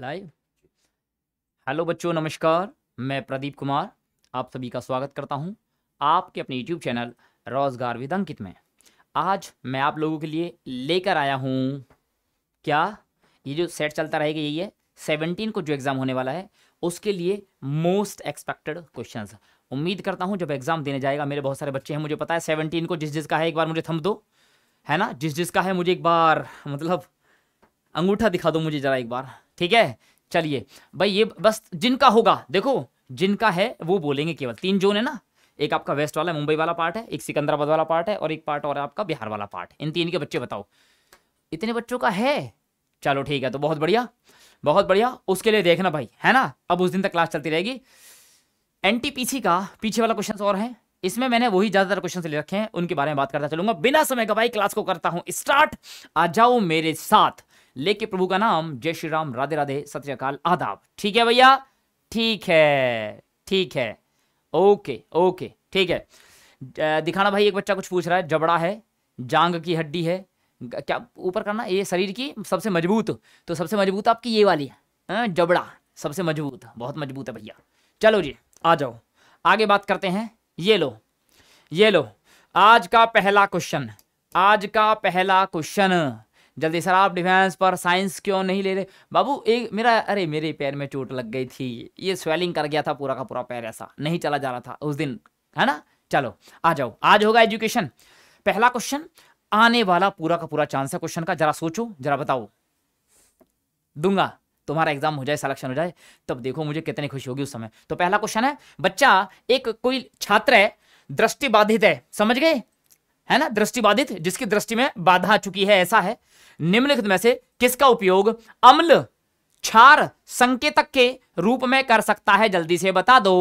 Live hello बच्चों नमस्कार मैं प्रदीप कुमार आप सभी का स्वागत करता हूं आपके अपने यूट्यूब चैनल रोजगार विद अंकित में आज मैं आप लोगों के लिए लेकर आया हूं क्या ये जो सेट चलता रहेगा यही है सेवनटीन को जो एग्ज़ाम होने वाला है उसके लिए मोस्ट एक्सपेक्टेड क्वेश्चन उम्मीद करता हूँ जब एग्ज़ाम देने जाएगा मेरे बहुत सारे बच्चे हैं मुझे पता है सेवनटीन को जिस जिस का है एक बार मुझे थम दो है ना जिस जिस का है मुझे एक बार मतलब अंगूठा दिखा दो मुझे ज़रा एक बार ठीक है चलिए भाई ये बस जिनका होगा देखो जिनका है वो बोलेंगे केवल तीन जोन है ना एक आपका वेस्ट वाला मुंबई वाला पार्ट है एक सिकंदराबाद वाला पार्ट है और एक पार्ट और आपका बिहार वाला पार्ट इन तीन के बच्चे बताओ इतने बच्चों का है चलो ठीक है तो बहुत बढ़िया बहुत बढ़िया उसके लिए देखना भाई है ना अब उस दिन तक क्लास चलती रहेगी एनटीपीसी का पीछे वाला क्वेश्चन और है इसमें मैंने वही ज्यादातर क्वेश्चन ले रखे हैं उनके बारे में बात करता चलूंगा बिना समय का भाई क्लास को करता हूं स्टार्ट आ जाओ मेरे साथ लेके प्रभु का नाम जय श्री राम राधे राधे सत्यकाल आदाब ठीक है भैया ठीक है ठीक है ओके ओके ठीक है दिखाना भाई एक बच्चा कुछ पूछ रहा है जबड़ा है जांग की हड्डी है क्या ऊपर करना ये शरीर की सबसे मजबूत तो सबसे मजबूत आपकी ये वाली है हाँ, जबड़ा सबसे मजबूत बहुत मजबूत है भैया चलो जी आ जाओ आगे बात करते हैं ये लो ये लो आज का पहला क्वेश्चन आज का पहला क्वेश्चन जल्दी सर आप डिफेंस पर साइंस क्यों नहीं ले रहे बाबू एक मेरा अरे मेरे पैर में चोट लग गई थी ये स्वेलिंग कर गया था पूरा का पूरा पैर ऐसा नहीं चला जा रहा था उस दिन है ना चलो आ जाओ आज होगा एजुकेशन पहला क्वेश्चन आने वाला पूरा का पूरा चांस है क्वेश्चन का जरा सोचो जरा बताओ दूंगा तुम्हारा एग्जाम हो जाए सिलेक्शन हो जाए तब देखो मुझे कितनी खुशी होगी उस समय तो पहला क्वेश्चन है बच्चा एक कोई छात्र है दृष्टि बाधित है समझ गए है ना दृष्टिबाधित जिसकी दृष्टि में बाधा आ चुकी है ऐसा है निम्नलिखित में से किसका उपयोग अम्ल क्षार संकेतक के रूप में कर सकता है जल्दी से बता दो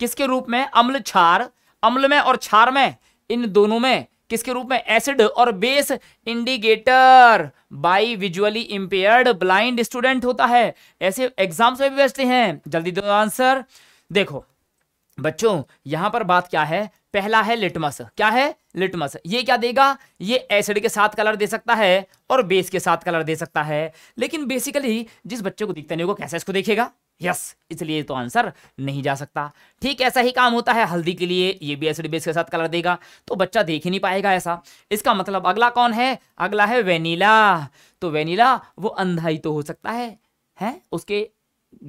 किसके रूप में अम्ल क्षार अम्ल में और क्षार में इन दोनों में किसके रूप में एसिड और base indicator by visually impaired blind student होता है ऐसे एग्जाम्स में भी बेचते हैं जल्दी दो आंसर देखो बच्चों यहां पर बात क्या है पहला है लिटमस क्या है लिटमस ये क्या देगा ये एसिड के साथ कलर दे सकता है और बेस के साथ कलर दे सकता है लेकिन बेसिकली जिस बच्चे को दिखता नहीं होगा कैसे इसको देखेगा यस इसलिए तो आंसर नहीं जा सकता ठीक ऐसा ही काम होता है हल्दी के लिए ये भी एसिड बेस के साथ कलर देगा तो बच्चा देख ही नहीं पाएगा ऐसा इसका मतलब अगला कौन है अगला है वेनिला तो वेनिला वो अंधा ही तो हो सकता है हैं उसके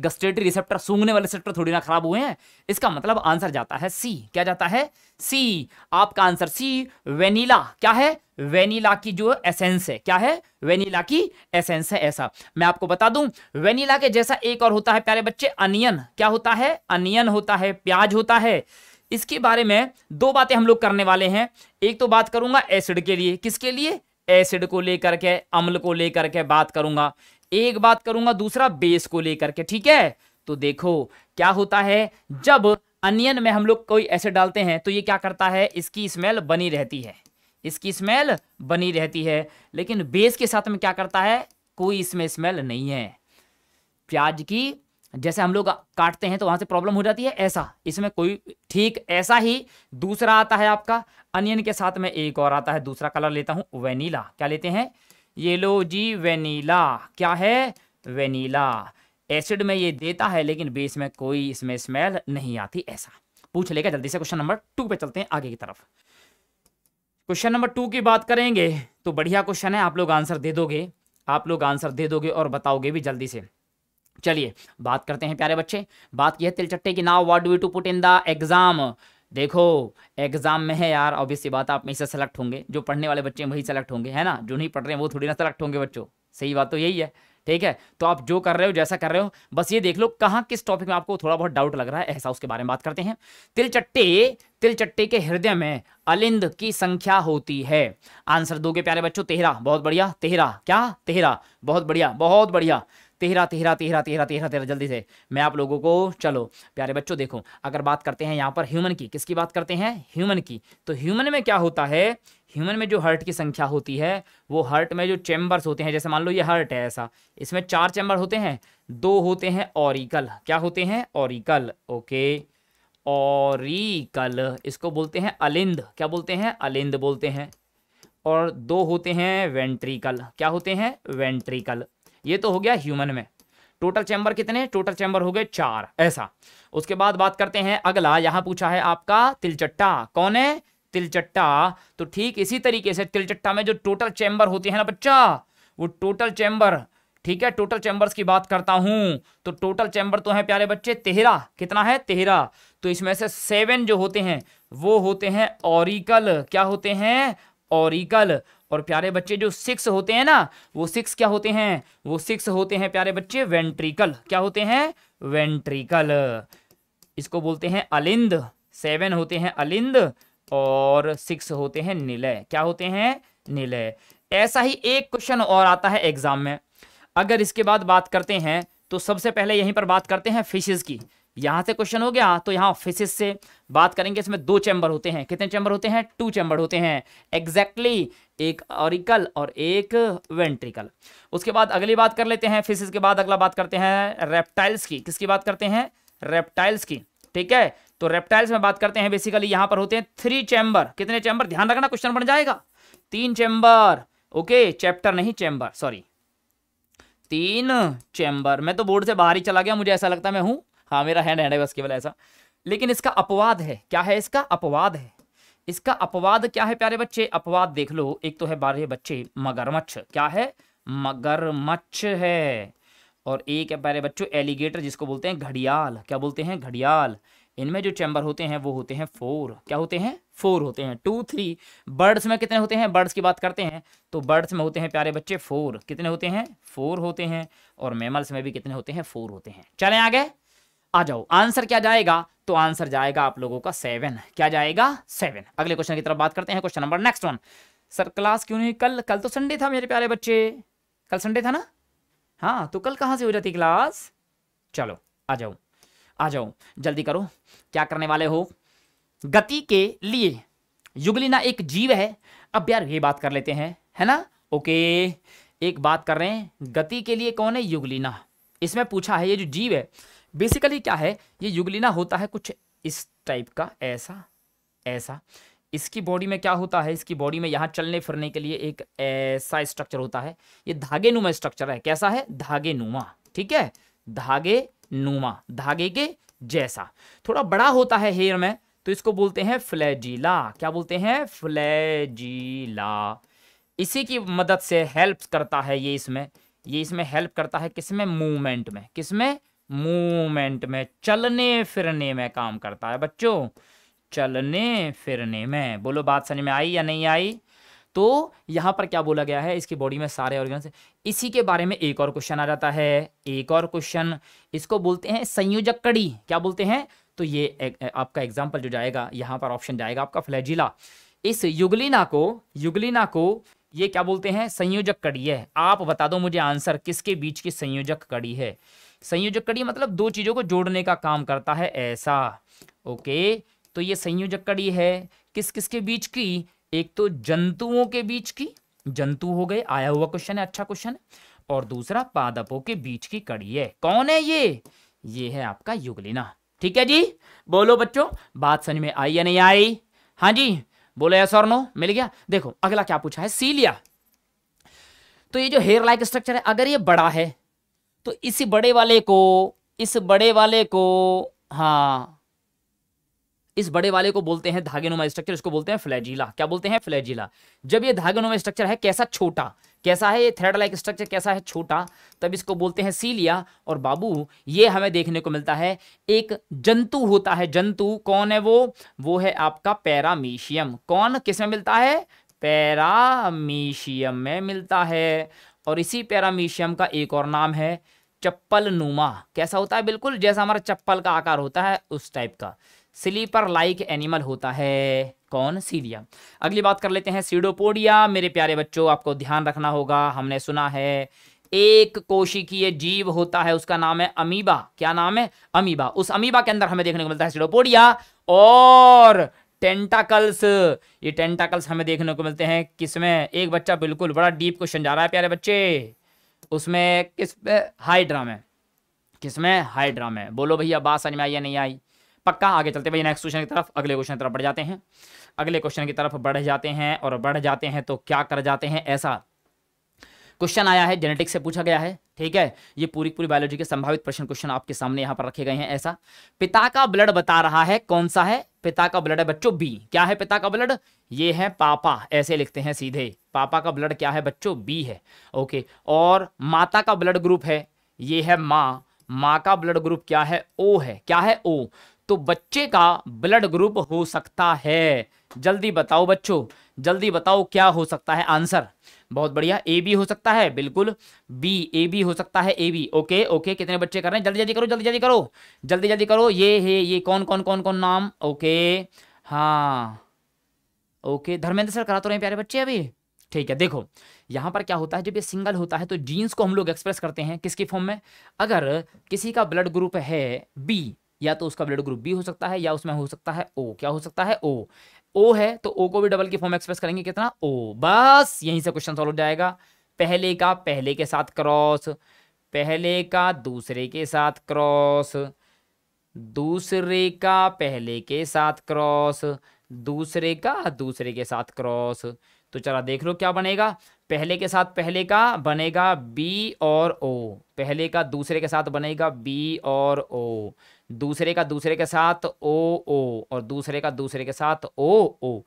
गस्टेटरी रिसेप्टर सूंघने वाले रिसेप्टर थोड़ी ना खराब हुए हैं इसका मतलब आंसर जाता है सी क्या जाता है सी आपका आंसर सी वेनिला क्या है वेनिला की जो एसेंस है क्या है वेनिला की एसेंस है ऐसा मैं आपको बता दूं वेनिला के जैसा एक और होता है प्यारे बच्चे अनियन क्या होता है अनियन होता है प्याज होता है इसके बारे में दो बातें हम लोग करने वाले हैं एक तो बात करूंगा एसिड के लिए किसके लिए एसिड को लेकर के अम्ल को लेकर के बात करूंगा एक बात करूंगा दूसरा बेस को लेकर के ठीक है तो देखो क्या होता है जब अनियन में हम लोग कोई ऐसे डालते हैं तो ये क्या करता है इसकी स्मेल बनी रहती है इसकी स्मेल बनी रहती है लेकिन बेस के साथ में क्या करता है कोई इसमें स्मेल नहीं है प्याज की जैसे हम लोग काटते हैं तो वहां से प्रॉब्लम हो जाती है ऐसा इसमें कोई ठीक ऐसा ही दूसरा आता है आपका अनियन के साथ में एक और आता है दूसरा कलर लेता हूं वेनीला क्या लेते हैं ये लो जी वेनीला क्या है वेनीला एसिड में ये देता है लेकिन बेस में कोई इसमें स्मेल नहीं आती ऐसा पूछ लेगा जल्दी से क्वेश्चन नंबर टू पे चलते हैं आगे की तरफ क्वेश्चन नंबर टू की बात करेंगे तो बढ़िया क्वेश्चन है आप लोग आंसर दे दोगे आप लोग आंसर दे दोगे और बताओगे भी जल्दी से चलिए बात करते हैं प्यारे बच्चे बात की है तिलचट्टे की नाव what do to put in the exam देखो एग्जाम में है यार ऑब्वियस बात आप में से सेलेक्ट होंगे जो पढ़ने वाले बच्चे वही सेलेक्ट होंगे है ना जो नहीं पढ़ रहे हैं वो थोड़ी ना सेलेक्ट होंगे बच्चों सही बात तो यही है ठीक है तो आप जो कर रहे हो जैसा कर रहे हो बस ये देख लो कहाँ किस टॉपिक में आपको थोड़ा बहुत डाउट लग रहा है ऐसा उसके बारे में बात करते हैं तिलचट्टे तिलचट्टे के हृदय में अलिंद की संख्या होती है आंसर दोगे प्यारे बच्चों तेहरा बहुत बढ़िया तेहरा क्या तेहरा बहुत बढ़िया बहुत बढ़िया तेहरा तेहरा तेहरा तेहरा तेहरा तेरा जल्दी से मैं आप लोगों को चलो प्यारे बच्चों देखो अगर बात करते हैं यहाँ पर ह्यूमन की किसकी बात करते हैं ह्यूमन की तो ह्यूमन में क्या होता है ह्यूमन में जो हर्ट की संख्या होती है वो हर्ट में जो चैम्बर्स होते हैं जैसे मान लो ये हर्ट है ऐसा इसमें चार चैम्बर होते हैं दो होते हैं ऑरिकल क्या होते हैं ऑरिकल ओके ऑरिकल इसको बोलते हैं अलिंद क्या बोलते हैं अलिंद बोलते हैं और दो होते हैं वेंट्रिकल क्या होते हैं वेंट्रिकल ये तो हो गया ह्यूमन में टोटल चैम्बर कितने टोटल चैम्बर हो गए चार ऐसा उसके बाद बात करते हैं अगला यहां पूछा है आपका तिलचट्टा कौन है तिलचट्टा तो ठीक इसी तरीके से तिलचट्टा में जो टोटल चैम्बर होते हैं ना बच्चा वो टोटल चैम्बर ठीक है टोटल चैम्बर्स की बात करता हूं तो टोटल चैम्बर तो है प्यारे बच्चे तेहरा कितना है तेहरा तो इसमें से सेवन जो होते हैं वो होते हैं ऑरिकल क्या होते हैं ऑरिकल और प्यारे बच्चे जो सिक्स होते हैं ना वो सिक्स क्या होते हैं वो सिक्स होते हैं प्यारे बच्चे वेंट्रिकल क्या होते हैं वेंट्रिकल इसको बोलते हैं अलिंद सेवन होते हैं अलिंद और सिक्स होते हैं निलय क्या होते हैं निलय ऐसा ही एक क्वेश्चन और आता है एग्जाम में अगर इसके बाद बात करते हैं तो सबसे पहले यहीं पर बात करते हैं फिशेज की यहां से क्वेश्चन हो गया तो यहां फिसिस से बात करेंगे इसमें दो चैंबर होते हैं कितने चैंबर होते हैं टू चैंबर होते हैं एग्जैक्टली exactly, एक ऑरिकल और एक वेंट्रिकल उसके बाद अगली बात कर लेते हैं फिसिस के बाद अगला बात करते हैं रेप्टाइल्स की किसकी बात करते हैं रेप्टाइल्स की ठीक है तो रेप्टाइल्स में बात करते हैं बेसिकली यहां पर होते हैं थ्री चैम्बर कितने चैंबर ध्यान रखना क्वेश्चन बन जाएगा तीन चैंबर ओके चैप्टर नहीं चैंबर सॉरी तीन चैम्बर मैं तो बोर्ड से बाहर ही चला गया मुझे ऐसा लगता है मैं हूं हाँ मेरा हैंड हैंड है बस केवल ऐसा लेकिन इसका अपवाद है क्या है इसका अपवाद है इसका अपवाद क्या है प्यारे बच्चे अपवाद देख लो एक तो है बारह बच्चे मगरमच्छ क्या है मगरमच्छ है और एक है प्यारे बच्चों एलिगेटर जिसको बोलते हैं घड़ियाल क्या बोलते हैं घड़ियाल इनमें जो चैम्बर होते हैं वो होते हैं फोर क्या होते हैं फोर होते हैं टू थ्री बर्ड्स में कितने होते हैं बर्ड्स की बात करते हैं तो बर्ड्स में होते हैं प्यारे बच्चे फोर कितने होते हैं फोर होते हैं और मेमल्स में भी कितने होते हैं फोर होते हैं आ आगे आ जाओ आंसर क्या जाएगा तो आंसर जाएगा आप लोगों का सेवन क्या जाएगा सेवन अगले क्वेश्चन की तरफ बात करते हैं question number next one sir class क्यों नहीं कल कल तो संडे था मेरे प्यारे बच्चे कल संडे था ना हाँ तो कल कहां से हो जाती क्लास चलो आ जाओ आ जाओ जल्दी करो क्या करने वाले हो गति के लिए युगलिना एक जीव है अब यार ये बात कर लेते हैं है ना ओके एक बात कर रहे हैं गति के लिए कौन है युगलिना इसमें पूछा है ये जो जीव है बेसिकली क्या है ये युगलिना होता है कुछ इस टाइप का ऐसा ऐसा इसकी बॉडी में क्या होता है इसकी बॉडी में यहाँ चलने फिरने के लिए एक ऐसा स्ट्रक्चर होता है ये धागे नुमा स्ट्रक्चर है कैसा है धागे नुमा ठीक है धागे नुमा धागे के जैसा थोड़ा बड़ा होता है हेयर में तो इसको बोलते हैं फ्लैजीला क्या बोलते हैं फ्लैजीला इसी की मदद से हेल्प करता है ये इसमें ये इसमें हेल्प करता है किसमें मूवमेंट में किसमें मूवमेंट में चलने फिरने में काम करता है बच्चों चलने फिरने में बोलो बात समझ में आई या नहीं आई तो यहां पर क्या बोला गया है इसकी बॉडी में सारे ऑर्गन इसी के बारे में एक और क्वेश्चन आ जाता है एक और क्वेश्चन इसको बोलते हैं संयोजक कड़ी क्या बोलते हैं तो ये एक, आपका एग्जाम्पल जो जाएगा यहां पर ऑप्शन जाएगा आपका फ्लैजिला इस युगलिना को युगलिना को ये क्या बोलते हैं संयोजक कड़ी है आप बता दो मुझे आंसर किसके बीच की संयोजक कड़ी है संयोजक कड़ी मतलब दो चीज़ों को जोड़ने का काम करता है ऐसा ओके तो ये संयोजक कड़ी है किस किस के बीच की एक तो जंतुओं के बीच की जंतु हो गए आया हुआ क्वेश्चन है अच्छा क्वेश्चन और दूसरा पादपों के बीच की कड़ी है कौन है ये ये है आपका युगलिना ठीक है जी बोलो बच्चों बात समझ में आई या नहीं आई हाँ जी बोलो यस और नो मिल गया देखो अगला क्या पूछा है सीलिया तो ये जो हेयर लाइक स्ट्रक्चर है अगर ये बड़ा है तो इस बड़े वाले को इस बड़े वाले को हाँ इस बड़े वाले को बोलते हैं धागेनुमा स्ट्रक्चर इसको बोलते हैं फ्लैजिला क्या बोलते हैं फ्लैजिला जब ये धागेनुमा स्ट्रक्चर है कैसा छोटा कैसा है ये थ्रेड लाइक स्ट्रक्चर कैसा है छोटा तब इसको बोलते हैं सीलिया और बाबू ये हमें देखने को मिलता है एक जंतु होता है जंतु कौन है वो वो है आपका पैरामीशियम कौन किस में मिलता है पैरामीशियम में मिलता है और इसी पैरामीशियम का एक और नाम है चप्पल नुमा कैसा होता है बिल्कुल जैसा हमारा चप्पल का आकार होता है उस टाइप का स्लीपर लाइक एनिमल होता है कौन सीलिया अगली बात कर लेते हैं सीडोपोडिया मेरे प्यारे बच्चों आपको ध्यान रखना होगा हमने सुना है एक कोशिकीय जीव होता है उसका नाम है अमीबा क्या नाम है अमीबा उस अमीबा के अंदर हमें देखने को मिलता है सीडोपोडिया और टेंटाकल्स ये टेंटाकल्स हमें देखने को मिलते हैं किसमें एक बच्चा बिल्कुल बड़ा डीप क्वेश्चन जा रहा है प्यारे बच्चे उसमें किस हाइड्रा में किसमें हाइड्रा में बोलो भैया बात समझ में आई या नहीं आई पक्का आगे चलते भैया नेक्स्ट क्वेश्चन की तरफ अगले क्वेश्चन की तरफ बढ़ जाते हैं अगले क्वेश्चन की तरफ बढ़ जाते हैं और बढ़ जाते हैं तो क्या कर जाते हैं ऐसा क्वेश्चन आया है जेनेटिक्स से पूछा गया है ठीक है ये पूरी पूरी बायोलॉजी के संभावित प्रश्न क्वेश्चन आपके सामने यहाँ पर रखे गए हैं ऐसा पिता का ब्लड बता रहा है कौन सा है पिता का ब्लड है बच्चों बी क्या है पिता का ब्लड ये है पापा ऐसे लिखते हैं सीधे पापा का ब्लड क्या है बच्चों बी है ओके और माता का ब्लड ग्रुप है ये है माँ माँ का ब्लड ग्रुप क्या है ओ है क्या है ओ तो बच्चे का ब्लड ग्रुप हो सकता है जल्दी बताओ बच्चों जल्दी बताओ क्या हो सकता है आंसर बहुत बढ़िया ए बी हो सकता है बिल्कुल बी ए बी हो सकता है ए बी ओके ओके कितने बच्चे कर रहे हैं जल्दी जल्दी करो जल्दी जल्दी करो जल्दी जल्दी करो ये है ये कौन कौन कौन कौन नाम ओके हाँ ओके धर्मेंद्र सर करा तो रहे हैं प्यारे बच्चे अभी ठीक है देखो यहाँ पर क्या होता है जब ये सिंगल होता है तो जीन्स को हम लोग एक्सप्रेस करते हैं किसकी फॉर्म में अगर किसी का ब्लड ग्रुप है बी या तो उसका ब्लड ग्रुप बी हो सकता है या उसमें हो सकता है ओ क्या हो सकता है ओ ओ है तो ओ को भी डबल की फॉर्म एक्सप्रेस करेंगे कितना ओ बस यहीं से क्वेश्चन सॉल्व हो जाएगा पहले का पहले के साथ क्रॉस पहले का दूसरे के साथ क्रॉस दूसरे का पहले के साथ क्रॉस दूसरे का दूसरे के साथ क्रॉस तो चला देख लो क्या बनेगा पहले के साथ पहले का बनेगा बी और ओ पहले का दूसरे के साथ बनेगा बी और ओ दूसरे का दूसरे के साथ ओ ओ और दूसरे का दूसरे के साथ ओ ओ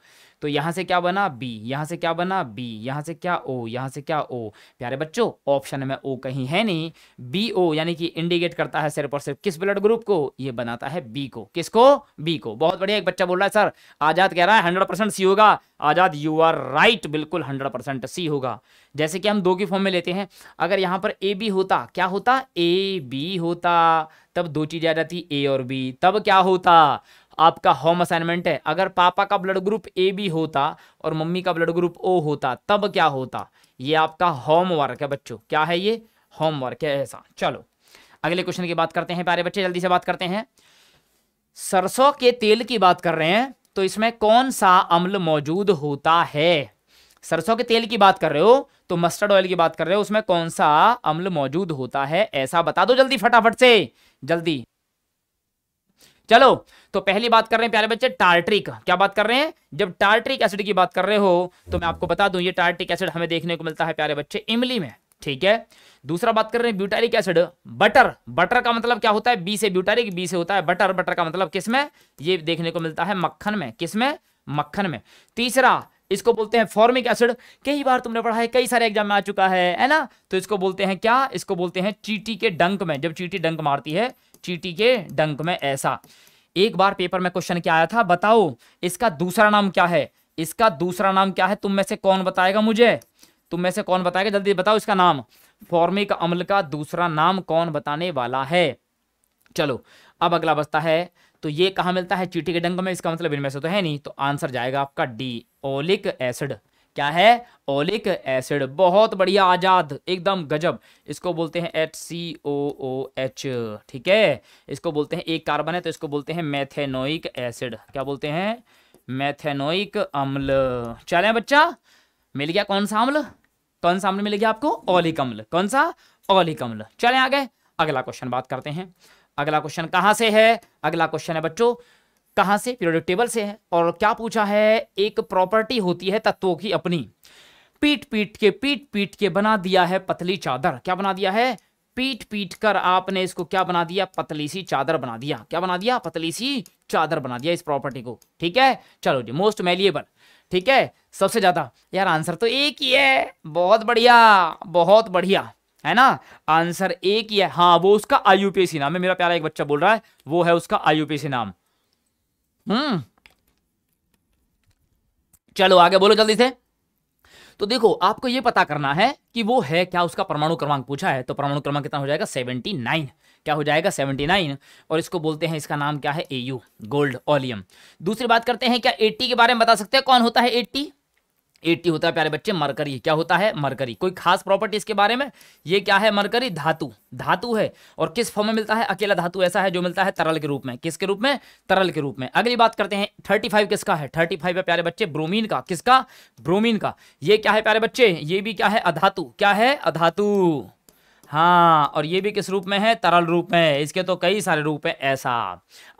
तो यहाँ से क्या बना बी यहाँ से क्या बना बी यहाँ से क्या ओ यहाँ से क्या ओ प्यारे बच्चों ऑप्शन में ओ कहीं है नहीं बी ओ यानी कि इंडिकेट करता है सिर्फ और सिर्फ किस ब्लड ग्रुप को ये बनाता है बी को किसको बी को बहुत बढ़िया एक बच्चा बोल रहा है सर आजाद कह रहा है हंड्रेड परसेंट सी होगा आजाद यू आर राइट बिल्कुल हंड्रेड परसेंट सी होगा जैसे कि हम दो की फॉर्म में लेते हैं अगर यहाँ पर ए बी होता क्या होता ए बी होता तब दो चीज़ें आ जाती ए और बी तब क्या होता आपका होम असाइनमेंट है अगर पापा का ब्लड ग्रुप ए बी होता और मम्मी का ब्लड ग्रुप ओ होता तब क्या होता ये आपका होमवर्क है बच्चों क्या है ये होमवर्क है ऐसा चलो अगले क्वेश्चन की बात करते हैं प्यारे बच्चे जल्दी से बात करते हैं सरसों के तेल की बात कर रहे हैं तो इसमें कौन सा अम्ल मौजूद होता है सरसों के तेल की बात कर रहे हो तो मस्टर्ड ऑयल की बात कर रहे हो उसमें कौन सा अम्ल मौजूद होता है ऐसा बता दो जल्दी फटाफट से जल्दी चलो तो पहली बात कर रहे हैं प्यारे बच्चे टार्ट्रिक क्या बात कर रहे हैं जब टार्ट्रिक एसिड की बात कर रहे हो तो मैं आपको बता दूं ये टार्ट्रिक एसिड हमें देखने को मिलता है प्यारे बच्चे इमली में ठीक है दूसरा बात कर रहे हैं ब्यूटारिक एसिड बटर बटर का मतलब क्या होता है बी से ब्यूटारिक बी से होता है बटर बटर का मतलब किसमें यह ये देखने को मिलता है मक्खन में किसमें मक्खन में तीसरा इसको बोलते हैं फॉर्मिक एसिड कई बार तुमने पढ़ा है कई सारे एग्जाम में आ चुका है है ना तो इसको बोलते हैं क्या इसको बोलते हैं चीटी के डंक में जब चीटी डंक मारती है चीटी के डंक में ऐसा एक बार पेपर में क्वेश्चन क्या आया था बताओ इसका दूसरा नाम क्या है इसका दूसरा नाम क्या है तुम में से कौन बताएगा मुझे तुम में से कौन बताएगा जल्दी बताओ इसका नाम फॉर्मिक अम्ल का दूसरा नाम कौन बताने वाला है चलो अब अगला बचता है तो ये कहाँ मिलता है चीटी के डंग में इसका मतलब इनमें से तो है नहीं तो आंसर जाएगा आपका डी ओलिक एसिड क्या है ओलिक एसिड बहुत बढ़िया आजाद एकदम गजब इसको बोलते हैं एच सी ओ ओ एच ठीक है इसको बोलते हैं एक कार्बन है तो इसको बोलते हैं मैथेनोइक एसिड क्या बोलते हैं मैथेनोइक अम्ल चले बच्चा मिल गया कौन सा अम्ल कौन सा अम्ल मिल गया आपको ओलिक अम्ल कौन सा ओलिक अम्ल चले आ गए अगला क्वेश्चन बात करते हैं अगला क्वेश्चन कहां से है अगला क्वेश्चन है बच्चों कहां से पीरियोडिक टेबल से है और क्या पूछा है एक प्रॉपर्टी होती है तत्वों की अपनी पीट पीट के पीट पीट के बना दिया है पतली चादर क्या बना दिया है पीट पीट कर आपने इसको क्या बना दिया पतली सी चादर बना दिया क्या बना दिया पतली सी चादर बना दिया इस प्रॉपर्टी को ठीक है चलो जी मोस्ट वैल्यूएबल ठीक है सबसे ज्यादा यार आंसर तो एक ही है बहुत बढ़िया बहुत बढ़िया है ना आंसर ए की है हाँ वो उसका आईयूपीएसी नाम है मेरा प्यारा एक बच्चा बोल रहा है वो है उसका आईयूपीएसी नाम हम्म चलो आगे बोलो जल्दी से तो देखो आपको यह पता करना है कि वो है क्या उसका परमाणु क्रमांक पूछा है तो परमाणु क्रमांक कितना हो जाएगा 79 क्या हो जाएगा 79 और इसको बोलते हैं इसका नाम क्या है एयू गोल्ड ओलियम दूसरी बात करते हैं क्या 80 के बारे में बता सकते हैं कौन होता है एट्टी एटी होता है प्यारे बच्चे मरकरी क्या होता है मरकरी कोई खास प्रॉपर्टी इसके बारे में ये क्या है मरकरी धातु धातु है और किस फॉर्म में मिलता है अकेला धातु ऐसा है जो मिलता है तरल के रूप में किसके रूप में तरल के रूप में अगली बात करते हैं थर्टी फाइव किसका है थर्टी फाइव है प्यारे बच्चे ब्रोमीन का किसका ब्रोमीन का ये क्या है प्यारे बच्चे ये भी क्या है अधातु क्या है अधातु हाँ और ये भी किस रूप में है तरल रूप में इसके तो कई सारे रूप है ऐसा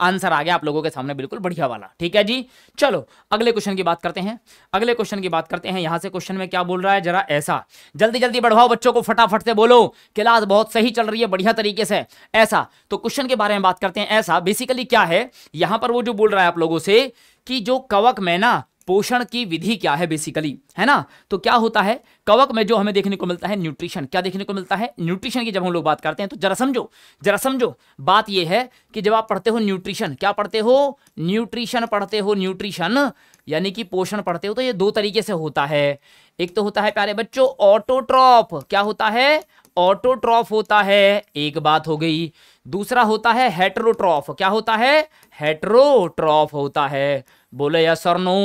आंसर आ गया आप लोगों के सामने बिल्कुल बढ़िया वाला ठीक है जी चलो अगले क्वेश्चन की बात करते हैं अगले क्वेश्चन की बात करते हैं यहां से क्वेश्चन में क्या बोल रहा है जरा ऐसा जल्दी जल्दी बढ़वाओ बच्चों को फटाफट से बोलो क्लास बहुत सही चल रही है बढ़िया तरीके से ऐसा तो क्वेश्चन के बारे में बात करते हैं ऐसा बेसिकली क्या है यहां पर वो जो बोल रहा है आप लोगों से कि जो कवक में ना पोषण की विधि क्या है बेसिकली है ना तो क्या होता है कवक में जो हमें देखने को मिलता है न्यूट्रिशन क्या देखने को मिलता है न्यूट्रिशन की जब हम लोग बात करते हैं तो जरा समझो जरा समझो बात यह है कि जब आप पढ़ते हो न्यूट्रिशन क्या पढ़ते हो न्यूट्रिशन पढ़ते हो न्यूट्रिशन यानी कि पोषण पढ़ते हो तो ये दो तरीके से होता है एक तो होता है प्यारे बच्चों ऑटोट्रॉप क्या होता है ऑटोट्रॉफ होता है एक बात हो गई दूसरा होता है हेट्रोट्रॉफ क्या होता है हेट्रोट्रॉफ होता है बोले या सर नो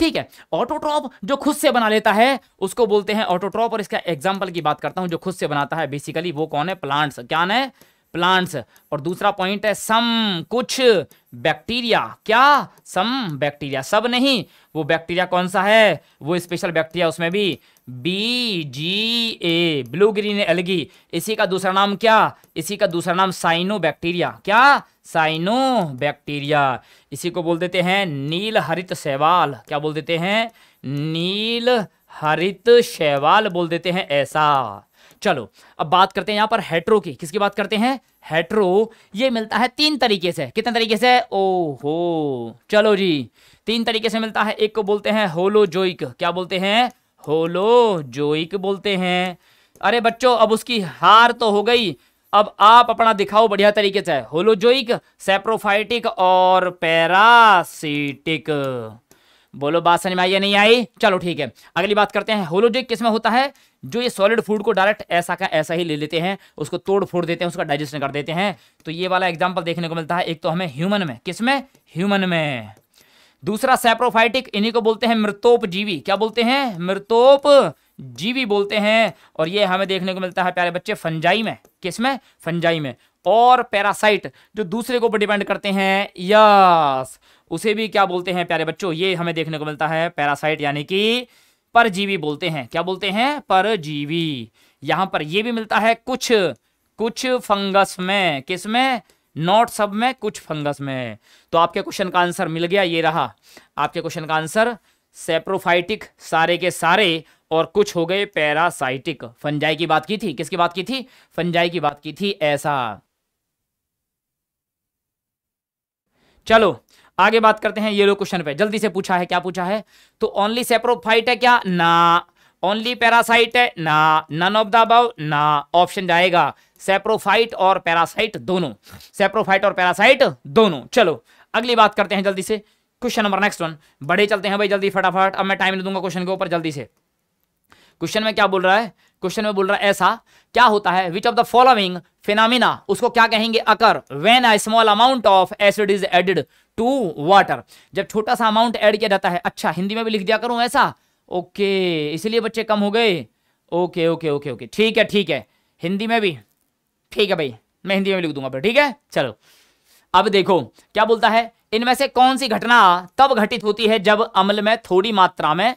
ठीक है ऑटोट्रॉप जो खुद से बना लेता है उसको बोलते हैं ऑटोट्रॉप और इसका एग्जाम्पल की बात करता हूं जो खुद से बनाता है बेसिकली वो कौन है प्लांट्स क्या है प्लांट्स और दूसरा पॉइंट है सम कुछ बैक्टीरिया क्या सम बैक्टीरिया सब नहीं वो बैक्टीरिया कौन सा है वो स्पेशल बैक्टीरिया उसमें भी B G A blue green algae इसी का दूसरा नाम क्या इसी का दूसरा नाम साइनो बैक्टीरिया क्या साइनो बैक्टीरिया इसी को बोल देते हैं नील हरित शैवाल क्या बोल देते हैं नील हरित शैवाल बोल देते हैं ऐसा चलो अब बात करते हैं यहां पर हेट्रो की किसकी बात करते हैं हेट्रो ये मिलता है तीन तरीके से कितने तरीके से ओहो चलो जी तीन तरीके से मिलता है एक को बोलते हैं होलोजोइक क्या बोलते हैं होलो के बोलते हैं अरे बच्चों अब उसकी हार तो हो गई अब आप अपना दिखाओ बढ़िया तरीके से होलोजोइक सेप्रोफाइटिक और पैरासिटिक बोलो बात समझ में आई या नहीं आई चलो ठीक है अगली बात करते हैं होलोजोइक किसमें होता है जो ये सॉलिड फूड को डायरेक्ट ऐसा का ऐसा ही ले लेते हैं उसको तोड़ फोड़ देते हैं उसका डाइजेशन कर देते हैं तो ये वाला एग्जाम्पल देखने को मिलता है एक तो हमें ह्यूमन में किसमें ह्यूमन में दूसरा सेप्रोफाइटिक इन्हीं को बोलते हैं मृतोपजीवी क्या बोलते हैं मृतोप जीवी बोलते हैं और ये हमें देखने को मिलता है प्यारे बच्चे फंजाई में किस में फंजाई में और पैरासाइट जो दूसरे के ऊपर डिपेंड करते हैं यस उसे भी क्या बोलते हैं प्यारे बच्चों ये हमें देखने को मिलता है पैरासाइट यानी कि परजीवी बोलते हैं क्या बोलते हैं परजीवी यहां पर यह भी मिलता है कुछ कुछ फंगस में किस में नॉट सब में कुछ फंगस में है तो आपके क्वेश्चन का आंसर मिल गया ये रहा आपके क्वेश्चन का आंसर सेप्रोफाइटिक सारे के सारे और कुछ हो गए पैरासाइटिक फंजाई की बात की थी किसकी बात की थी फंजाई की बात की थी ऐसा चलो आगे बात करते हैं ये लो क्वेश्चन पे जल्दी से पूछा है क्या पूछा है तो ओनली सेप्रोफाइट है क्या ना ओनली पैरासाइट है ना नन ऑफ द अबव ना ऑप्शन जाएगा सेप्रोफाइट और पैरासाइट दोनों सेप्रोफाइट और पैरासाइट दोनों चलो अगली बात करते हैं जल्दी से क्वेश्चन नंबर नेक्स्ट वन बड़े चलते हैं भाई जल्दी फटाफट अब मैं टाइम नहीं दूंगा क्वेश्चन के ऊपर जल्दी से क्वेश्चन में क्या बोल रहा है क्वेश्चन में बोल रहा है ऐसा क्या होता है which of the following phenomena उसको क्या कहेंगे occur when a small amount of acid is added to water जब छोटा सा अमाउंट एड किया जाता है अच्छा हिंदी में भी लिख दिया करूं ऐसा ओके इसलिए बच्चे कम हो गए ओके ओके ओके ओके ठीक है ठीक है हिंदी में भी ठीक है भाई मैं हिंदी में लिख दूंगा ठीक है चलो अब देखो क्या बोलता है इनमें से कौन सी घटना तब घटित होती है जब अम्ल में थोड़ी मात्रा में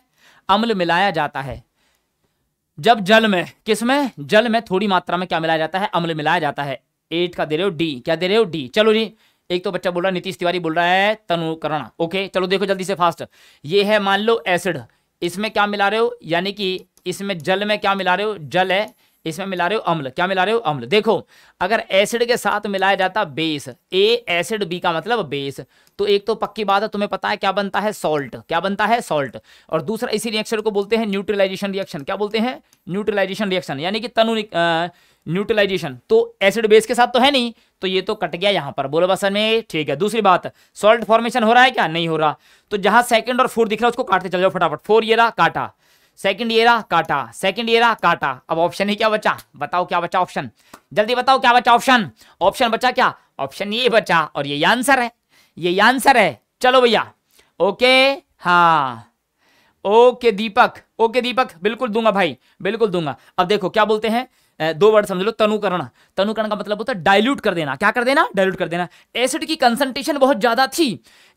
अम्ल मिलाया जाता है जब जल में किस में जल में थोड़ी मात्रा में क्या मिलाया जाता है अम्ल मिलाया जाता है एट का दे रहे हो डी क्या दे रहे हो डी चलो जी एक तो बच्चा बोल रहा है नीतीश तिवारी बोल रहा है तनुकरण ओके चलो देखो जल्दी से फास्ट ये है मान लो एसिड इसमें क्या मिला रहे हो यानी कि इसमें जल में क्या मिला रहे हो जल है इसमें मिला रहे हो अम्ल क्या मिला रहे हो अम्ल देखो अगर एसिड के साथ मिलाया जाता बेस ए एसिड बी का मतलब बेस तो एक तो पक्की बात है तुम्हें पता है क्या बनता है सॉल्ट क्या बनता है सॉल्ट और दूसरा इसी रिएक्शन को बोलते हैं न्यूट्रलाइजेशन रिएक्शन क्या बोलते हैं न्यूट्रलाइजेशन रिएक्शन यानी कि तनु न्यूट्रलाइजेशन तो एसिड बेस के साथ तो है नहीं तो ये तो कट गया यहां पर बोलो बस में ठीक है दूसरी बात सॉल्ट फॉर्मेशन हो रहा है क्या नहीं हो रहा तो जहां सेकंड और फोर दिख रहा है उसको काटते चल जाओ फटाफट फोर ये रहा काटा सेकंड ये रहा काटा सेकंड ये रहा काटा अब ऑप्शन ही क्या बचा बताओ क्या बचा ऑप्शन जल्दी बताओ क्या बचा ऑप्शन ऑप्शन बचा क्या ऑप्शन ये बचा और ये आंसर है ये आंसर है चलो भैया ओके हाँ ओके दीपक ओके दीपक बिल्कुल दूंगा भाई बिल्कुल दूंगा अब देखो क्या बोलते हैं दो वर्ड समझ लो तनुकरण तनुकरण का मतलब होता है डाइल्यूट कर देना क्या कर देना डाइल्यूट कर देना एसिड की कंसंट्रेशन बहुत ज़्यादा थी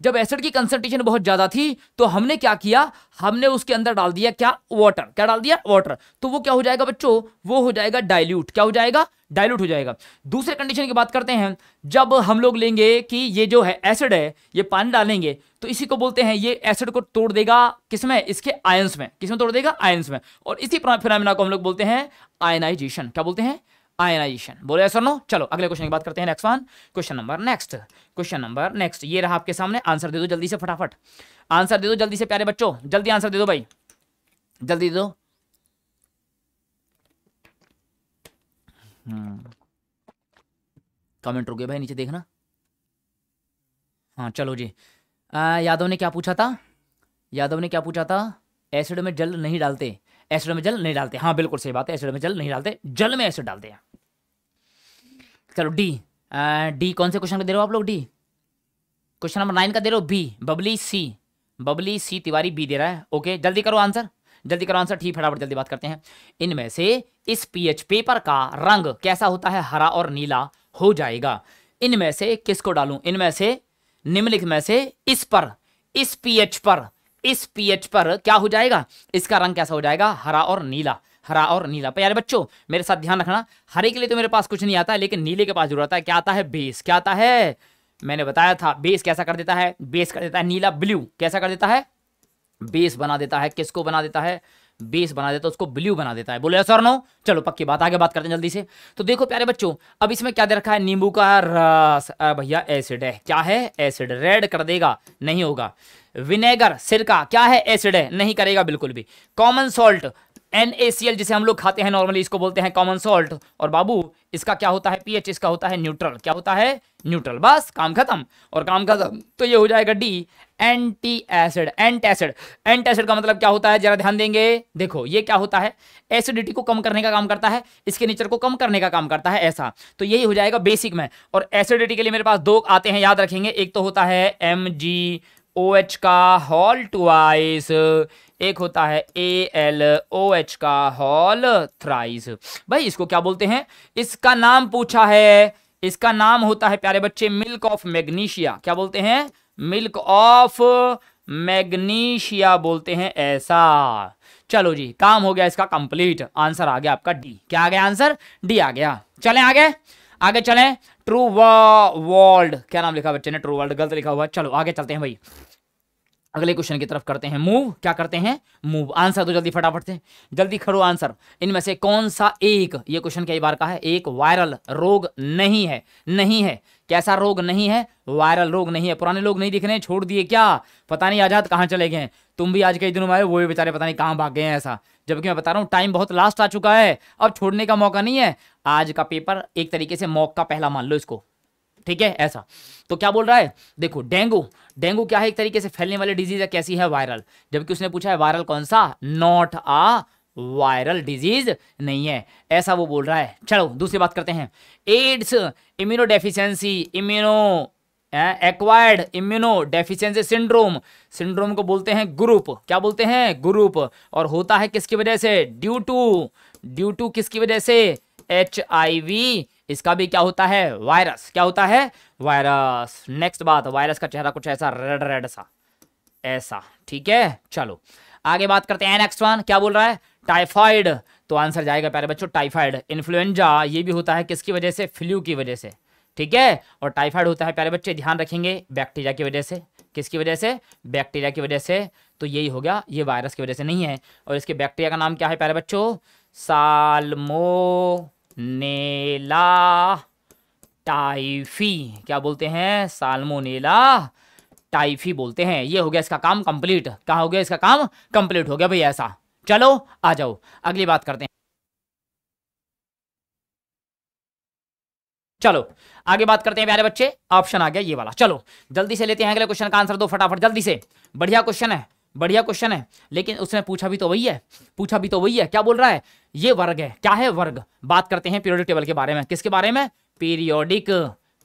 जब एसिड की कंसंट्रेशन बहुत ज़्यादा थी तो हमने क्या किया हमने उसके अंदर डाल दिया क्या वाटर क्या डाल दिया वाटर तो वो क्या हो जाएगा बच्चों वो हो जाएगा डायल्यूट क्या हो जाएगा डायलूट हो जाएगा दूसरे कंडीशन की बात करते हैं जब हम लोग लेंगे कि ये जो है एसिड है ये पानी डालेंगे तो इसी को बोलते हैं ये एसिड को तोड़ देगा किसमें इसके आयंस में किसमें तोड़ देगा आयंस में और इसी फिनामिना को हम लोग बोलते हैं आयनाइजेशन क्या बोलते हैं आयनाइजेशन बोले सर नो चलो अगले क्वेश्चन की बात करते हैं next one question number next question number next ये रहा आपके सामने आंसर दे दो जल्दी से फटाफट आंसर दे दो जल्दी से प्यारे बच्चों जल्दी आंसर दे दो भाई जल्दी दे दो कमेंट हम्म। रुके भाई नीचे देखना हाँ चलो जी आ, यादव ने क्या पूछा था यादव ने क्या पूछा था एसिड में जल नहीं डालते एसिड में जल नहीं डालते हाँ बिल्कुल सही बात है एसिड में जल नहीं डालते जल में एसिड डालते हैं चलो डी डी कौन से क्वेश्चन का दे रहे हो आप लोग डी क्वेश्चन नंबर नाइन का दे रहे हो B bubbly C bubbly C Tiwari B दे रहा है ओके जल्दी करो आंसर जल्दी करो आंसर ठीक फटाफट जल्दी बात करते हैं इनमें से इस पीएच पेपर का रंग कैसा होता है हरा और नीला हो जाएगा इनमें से किसको डालूं इनमें से निम्नलिखित में से इस पर इस पीएच पर इस पीएच पर क्या हो जाएगा इसका रंग कैसा हो जाएगा हरा और नीला हरा और नीला तो प्यारे बच्चों मेरे साथ ध्यान रखना हरे के लिए तो मेरे पास कुछ नहीं आता है लेकिन नीले के पास जरूर आता है क्या आता है बेस क्या आता है मैंने बताया था बेस कैसा कर देता है बेस कर देता है नीला ब्लू कैसा कर देता है बेस बना देता है किसको बना देता है बेस बना देता है उसको ब्लू बना देता है बोले सर नो चलो पक्की बात आगे बात करते हैं जल्दी से तो देखो प्यारे बच्चों अब इसमें क्या दे रखा है नींबू का रस भैया एसिड है क्या है एसिड रेड कर देगा नहीं होगा विनेगर सिरका क्या है एसिड है नहीं करेगा बिल्कुल भी कॉमन सॉल्ट एन जिसे हम लोग खाते हैं नॉर्मली इसको बोलते हैं कॉमन सॉल्ट और बाबू इसका क्या होता है पीएच इसका होता है न्यूट्रल क्या होता है न्यूट्रल बस काम खत्म और काम खत्म तो ये हो जाएगा D antacid antacid antacid का मतलब क्या होता है जरा ध्यान देंगे देखो ये क्या होता है एसिडिटी को कम करने का काम करता है इसके नेचर को कम करने का काम करता है ऐसा तो यही हो जाएगा बेसिक में और एसिडिटी के लिए मेरे पास दो आते हैं याद रखेंगे एक तो होता है एम जी ओ एच का हॉल टू आइस एक होता है ए एल ओ एच का हॉल थ्राइज भाई इसको क्या बोलते हैं इसका नाम पूछा है इसका नाम होता है प्यारे बच्चे मिल्क ऑफ मैग्नीशिया क्या बोलते हैं मिल्क ऑफ मैग्नीशिया बोलते हैं ऐसा चलो जी काम हो गया इसका कंप्लीट आंसर आ गया आपका डी क्या आ गया आंसर डी आ गया चले आगे आगे चले ट्रू वर्ल्ड क्या नाम लिखा बच्चे ने ट्रू वर्ल्ड गलत लिखा हुआ चलो आगे चलते हैं भाई अगले क्वेश्चन की तरफ करते हैं मूव क्या करते हैं मूव आंसर दो जल्दी फटाफट से जल्दी खड़ो आंसर इनमें से कौन सा एक ये क्वेश्चन कई बार का है एक वायरल रोग नहीं है नहीं है कैसा रोग नहीं है वायरल रोग नहीं है पुराने लोग नहीं दिख रहे छोड़ दिए क्या पता नहीं आजाद कहाँ चले गए तुम भी आज कई दिनों में आए वो भी बेचारे पता नहीं कहाँ भाग गए हैं ऐसा जबकि मैं बता रहा हूँ टाइम बहुत लास्ट आ चुका है अब छोड़ने का मौका नहीं है आज का पेपर एक तरीके से मौक का पहला मान लो इसको ठीक है ऐसा तो क्या बोल रहा है देखो डेंगू डेंगू क्या है एक तरीके से फैलने वाली डिजीज है कैसी है वायरल जबकि उसने पूछा है वायरल कौन सा नॉट आ वायरल डिजीज नहीं है ऐसा वो बोल रहा है चलो दूसरी बात करते हैं AIDS immunodeficiency immuno acquired immunodeficiency syndrome syndrome को बोलते हैं ग्रुप क्या बोलते हैं ग्रुप और होता है किसकी वजह से ड्यू टू ड्यू टू किसकी वजह से एच आई वी इसका भी क्या होता है वायरस क्या होता है वायरस नेक्स्ट बात वायरस का चेहरा कुछ ऐसा रेड रेड सा ऐसा ठीक है चलो आगे बात करते हैं नेक्स्ट वन क्या बोल रहा है टाइफाइड तो आंसर जाएगा प्यारे बच्चों टाइफाइड इन्फ्लुएंजा ये भी होता है किसकी वजह से फ्लू की वजह से ठीक है और टाइफाइड होता है प्यारे बच्चे ध्यान रखेंगे बैक्टीरिया की वजह से किसकी वजह से बैक्टीरिया की वजह से तो यही हो गया ये वायरस की वजह से नहीं है और इसके बैक्टीरिया का नाम क्या है प्यारे बच्चों सालमो नेला टाइफी क्या बोलते हैं साल्मोनेला टाइफी बोलते हैं ये हो गया इसका काम कंप्लीट क्या हो गया इसका काम कंप्लीट हो गया भाई ऐसा चलो आ जाओ अगली बात करते हैं चलो आगे बात करते हैं प्यारे बच्चे ऑप्शन आ गया ये वाला चलो जल्दी से लेते हैं अगले क्वेश्चन का आंसर दो फटाफट जल्दी से बढ़िया क्वेश्चन है बढ़िया क्वेश्चन है लेकिन उसने पूछा भी तो वही है पूछा भी तो वही है क्या बोल रहा है ये वर्ग है क्या है वर्ग बात करते हैं पीरियोडिक टेबल के बारे में किसके बारे में पीरियोडिक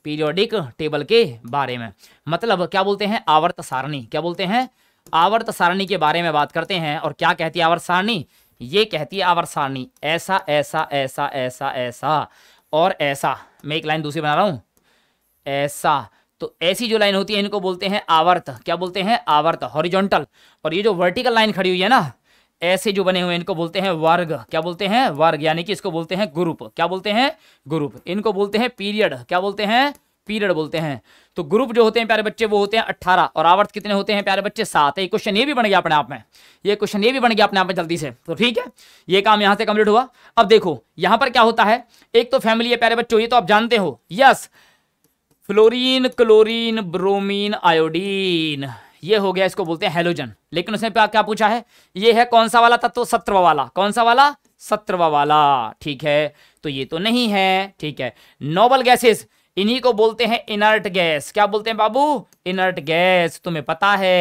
पीरियोडिक टेबल के बारे में मतलब क्या बोलते हैं आवर्त सारणी क्या बोलते हैं आवर्त सारणी के बारे में बात करते हैं और क्या कहती है आवर्त सारणी ये कहती है आवर्त सारणी ऐसा ऐसा ऐसा ऐसा ऐसा और ऐसा मैं एक लाइन दूसरी बना रहा हूं ऐसा तो ऐसी जो लाइन होती है इनको बोलते हैं आवर्त क्या बोलते हैं आवर्त हॉरिजॉन्टल और ये जो वर्टिकल लाइन खड़ी हुई है ना ऐसे जो बने हुए इनको बोलते हैं वर्ग क्या बोलते हैं वर्ग यानी कि इसको बोलते हैं ग्रुप क्या बोलते हैं ग्रुप इनको बोलते हैं पीरियड क्या बोलते हैं पीरियड बोलते हैं तो ग्रुप जो होते हैं प्यारे बच्चे वो होते हैं अट्ठारह और आवर्त कितने होते हैं प्यारे बच्चे सात ये क्वेश्चन ये भी बन गया अपने आप में ये क्वेश्चन ये भी बन गया अपने आप में जल्दी से तो ठीक है ये काम यहाँ से कंप्लीट हुआ अब देखो यहाँ पर क्या होता है एक तो फैमिली है प्यारे बच्चों ये तो आप जानते हो yes fluorine chlorine bromine iodine ये हो गया इसको बोलते हैं हेलोजन लेकिन उसने क्या पूछा है ये है कौन सा वाला तत्व सत्रवा वाला कौन सा वाला सत्रवा वाला ठीक है तो ये तो नहीं है ठीक है नोबल गैसेस इन्हीं को बोलते हैं इनर्ट गैस क्या बोलते हैं बाबू इनर्ट गैस तुम्हें पता है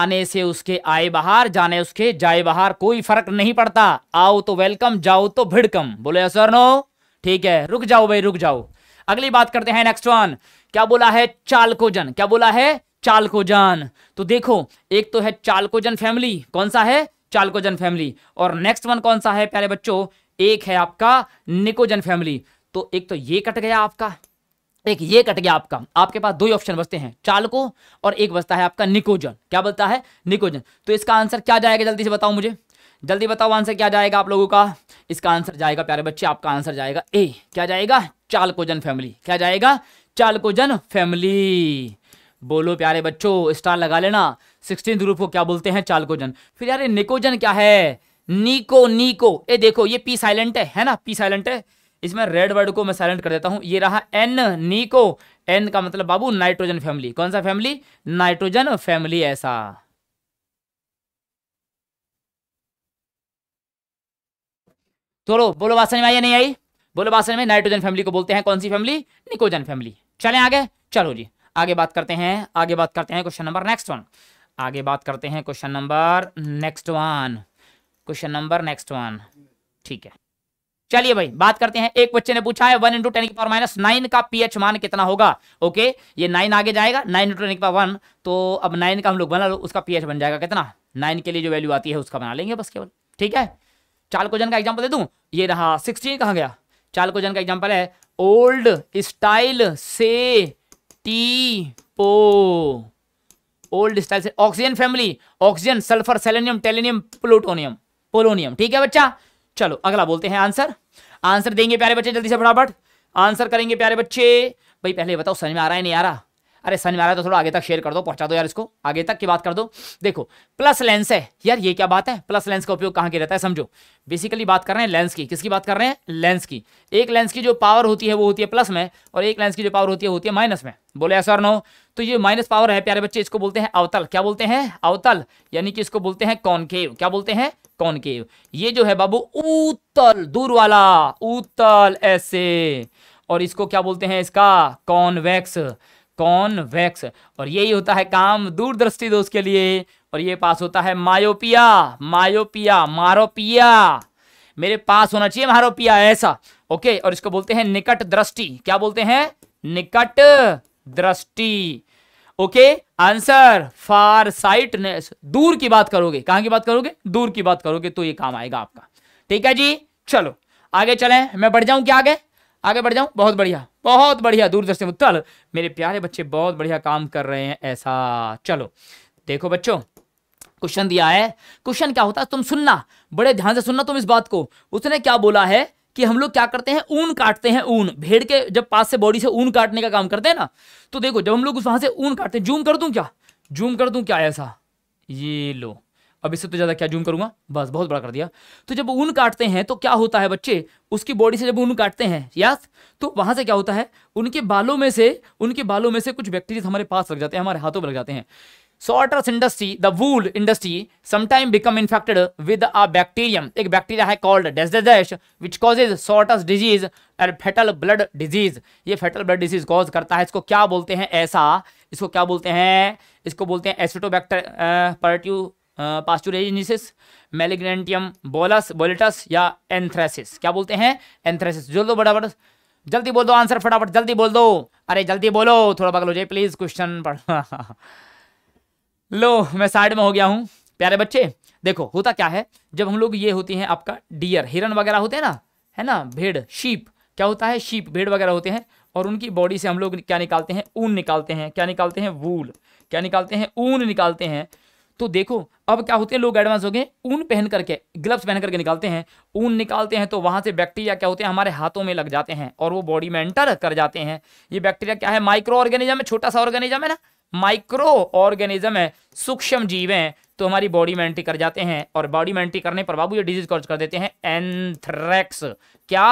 आने से उसके आए बाहर जाने उसके जाए बाहर कोई फर्क नहीं पड़ता आओ तो वेलकम जाओ तो भिड़कम बोले सर नो ठीक है रुक जाओ भाई रुक जाओ अगली बात करते हैं नेक्स्ट वन क्या बोला है चालकोजन क्या बोला है चालकोजन तो देखो एक तो है चालकोजन फैमिली कौन सा है चालकोजन फैमिली और नेक्स्ट वन कौन सा है प्यारे बच्चों एक है आपका निकोजन फैमिली तो एक तो ये कट गया आपका एक ये कट गया आपका आपके पास दो ही ऑप्शन बचते हैं चालको और एक बचता है आपका निकोजन क्या बोलता है निकोजन तो इसका आंसर क्या जाएगा जल्दी से बताओ मुझे जल्दी बताओ आंसर क्या जाएगा आप लोगों का इसका आंसर जाएगा प्यारे बच्चे आपका आंसर जाएगा ए क्या जाएगा चालकोजन फैमिली क्या जाएगा चालकोजन फैमिली बोलो प्यारे बच्चों स्टार लगा लेना सिक्सटीन ग्रुप को क्या बोलते हैं चालकोजन फिर यार निकोजन क्या है नीको नीको ये देखो ये पी साइलेंट है है ना पी साइलेंट है इसमें रेड वर्ड को मैं साइलेंट कर देता हूं ये रहा एन नीको एन का मतलब बाबू नाइट्रोजन फैमिली कौन सा फैमिली नाइट्रोजन फैमिली ऐसा थोड़ो बोलो बात समझ में आई नहीं आई बोलोबासन में नाइट्रोजन फैमिली को बोलते हैं कौन सी फैमिली निकोजन फैमिली चले आगे चलो जी आगे बात करते हैं आगे बात करते हैं क्वेश्चन नंबर नेक्स्ट वन आगे बात करते हैं question number next one question number next one ठीक है चलिए भाई बात करते हैं एक बच्चे ने पूछा है वन इंटू टेन की पावर माइनस नाइन का पीएच मान कितना होगा ओके ये नाइन आगे जाएगा नाइन इंटू टेन की पावर वन तो अब नाइन का हम लोग बना लो उसका पीएच बन जाएगा कितना नाइन के लिए जो वैल्यू आती है उसका बना लेंगे बस केवल ठीक है क्वेश्चन का एग्जाम्पल दे दू ये रहा सिक्सटीन कहाँ गया चाल का एग्जाम्पल है ओल्ड स्टाइल से टी पो ओल्ड स्टाइल से oxygen family oxygen sulphur selenium tellurium plutonium polonium ठीक है बच्चा चलो अगला बोलते हैं आंसर आंसर देंगे प्यारे बच्चे जल्दी से फटाफट आंसर करेंगे प्यारे बच्चे भाई पहले बताओ समझ में आ रहा है नहीं आ रहा अरे समझ में आ रहा है तो थोड़ा आगे तक शेयर कर दो पहुंचा दो यार इसको आगे तक की बात कर दो देखो प्लस लेंस है यार ये क्या बात है प्लस लेंस का उपयोग कहाँ की रहता है समझो बेसिकली बात कर रहे हैं लेंस की किसकी बात कर रहे हैं लेंस की एक लेंस की जो पावर होती है वो होती है प्लस में और एक लेंस की जो पावर होती है होती है माइनस में बोले ऐसा नो तो ये माइनस पावर है प्यारे बच्चे इसको बोलते हैं अवतल क्या बोलते हैं अवतल यानी कि इसको बोलते हैं कॉनकेव क्या बोलते हैं कॉनकेव ये जो है बाबू उत्तल दूर वाला उत्तल ऐसे और इसको क्या बोलते हैं इसका कॉनवेक्स कॉनवेक्स और यही होता है काम दूरदृष्टि दोष के लिए और ये पास होता है मायोपिया मायोपिया मारोपिया मेरे पास होना चाहिए मारोपिया ऐसा ओके और इसको बोलते हैं निकट दृष्टि क्या बोलते हैं निकट दृष्टि ओके आंसर फार साइटनेस दूर की बात करोगे कहां की बात करोगे दूर की बात करोगे तो ये काम आएगा आपका ठीक है जी चलो आगे चलें मैं बढ़ जाऊं क्या आगे आगे बढ़ जाऊं बहुत बढ़िया बहुत बढ़िया दूरदर्शन उत्तल मेरे प्यारे बच्चे बहुत बढ़िया काम कर रहे हैं ऐसा चलो देखो बच्चों क्वेश्चन दिया है क्वेश्चन क्या होता है तुम सुनना बड़े ध्यान से सुनना तुम इस बात को उसने क्या बोला है कि हम लोग क्या करते हैं ऊन काटते हैं ऊन भेड़ के जब पास से बॉडी से ऊन काटने का काम करते हैं ना तो देखो जब हम लोग वहां से ऊन काटते हैं जूम कर दूं क्या जूम कर दूं क्या ऐसा ये लो अब इससे तो ज़्यादा क्या जूम करूंगा बस बहुत बड़ा कर दिया तो जब ऊन काटते हैं तो क्या होता है बच्चे उसकी बॉडी से जब ऊन काटते हैं याद तो वहां से क्या होता है उनके बालों में से उनके बालों में से कुछ बैक्टीरिया हमारे पास लग जाते हैं हमारे हाथों पर लग जाते हैं sorters industry the wool industry sometime become infected with a bacterium एक बैक्टीरिया है called dash which causes sorters disease and fatal blood disease ये फेटल ब्लड डिजीज कॉज करता है इसको क्या बोलते हैं ऐसा इसको क्या बोलते हैं इसको बोलते हैं एसिटोबैक्टर पर्ट्यू uh, पास्टुरेजिनिसिस मेलिग्नेंटियम बोलस बोलिटस या एंथ्रेसिस क्या बोलते हैं एंथ्रेसिस जो दो जल्दी बोल दो आंसर फटाफट जल्दी बोल दो अरे जल्दी बोलो थोड़ा बगल हो जाए प्लीज क्वेश्चन पढ़ लो मैं साइड में हो गया हूँ प्यारे बच्चे देखो होता क्या है जब हम लोग ये होती हैं आपका डियर हिरन वगैरह होते हैं ना है ना भेड़ शीप क्या होता है शीप भेड़ वगैरह होते हैं और उनकी बॉडी से हम लोग क्या निकालते हैं ऊन निकालते हैं क्या निकालते हैं वूल क्या निकालते हैं ऊन निकालते हैं तो देखो अब क्या होते हैं लोग एडवांस हो गए ऊन पहन करके ग्लव्स पहन करके निकालते हैं ऊन निकालते हैं तो वहां से बैक्टीरिया क्या होते हैं हमारे हाथों में लग जाते हैं और वो बॉडी में एंटर कर जाते हैं ये बैक्टीरिया क्या है माइक्रो ऑर्गेनिज्म है छोटा सा ऑर्गेनिज्म है ना माइक्रो ऑर्गेनिज्म है सूक्ष्म जीव है तो हमारी बॉडी में एंट्री कर जाते हैं और बॉडी में एंट्री करने पर बाबू ये डिजीज कॉज कर देते हैं एंथ्रेक्स क्या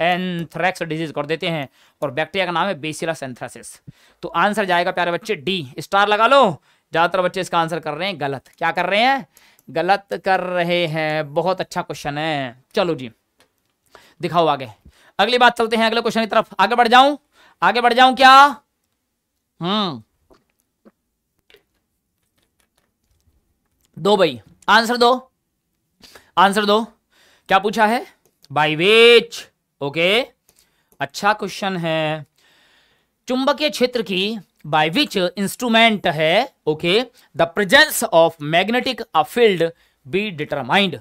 एंथ्रेक्स डिजीज कर देते हैं और बैक्टीरिया का नाम है बेसिलस एंथ्रेसिस तो आंसर जाएगा प्यारे बच्चे डी स्टार लगा लो ज़्यादातर बच्चे इसका आंसर कर रहे हैं गलत क्या कर रहे हैं गलत कर रहे हैं बहुत अच्छा क्वेश्चन है चलो जी दिखाओ आगे अगली बात चलते हैं अगले क्वेश्चन की तरफ आगे बढ़ जाऊं आगे बढ़ जाऊं क्या हम्म दो भाई आंसर दो आंसर दो क्या पूछा है बाई वेच ओके अच्छा क्वेश्चन है चुंबकीय क्षेत्र की by which uh, instrument है okay the presence of magnetic field be determined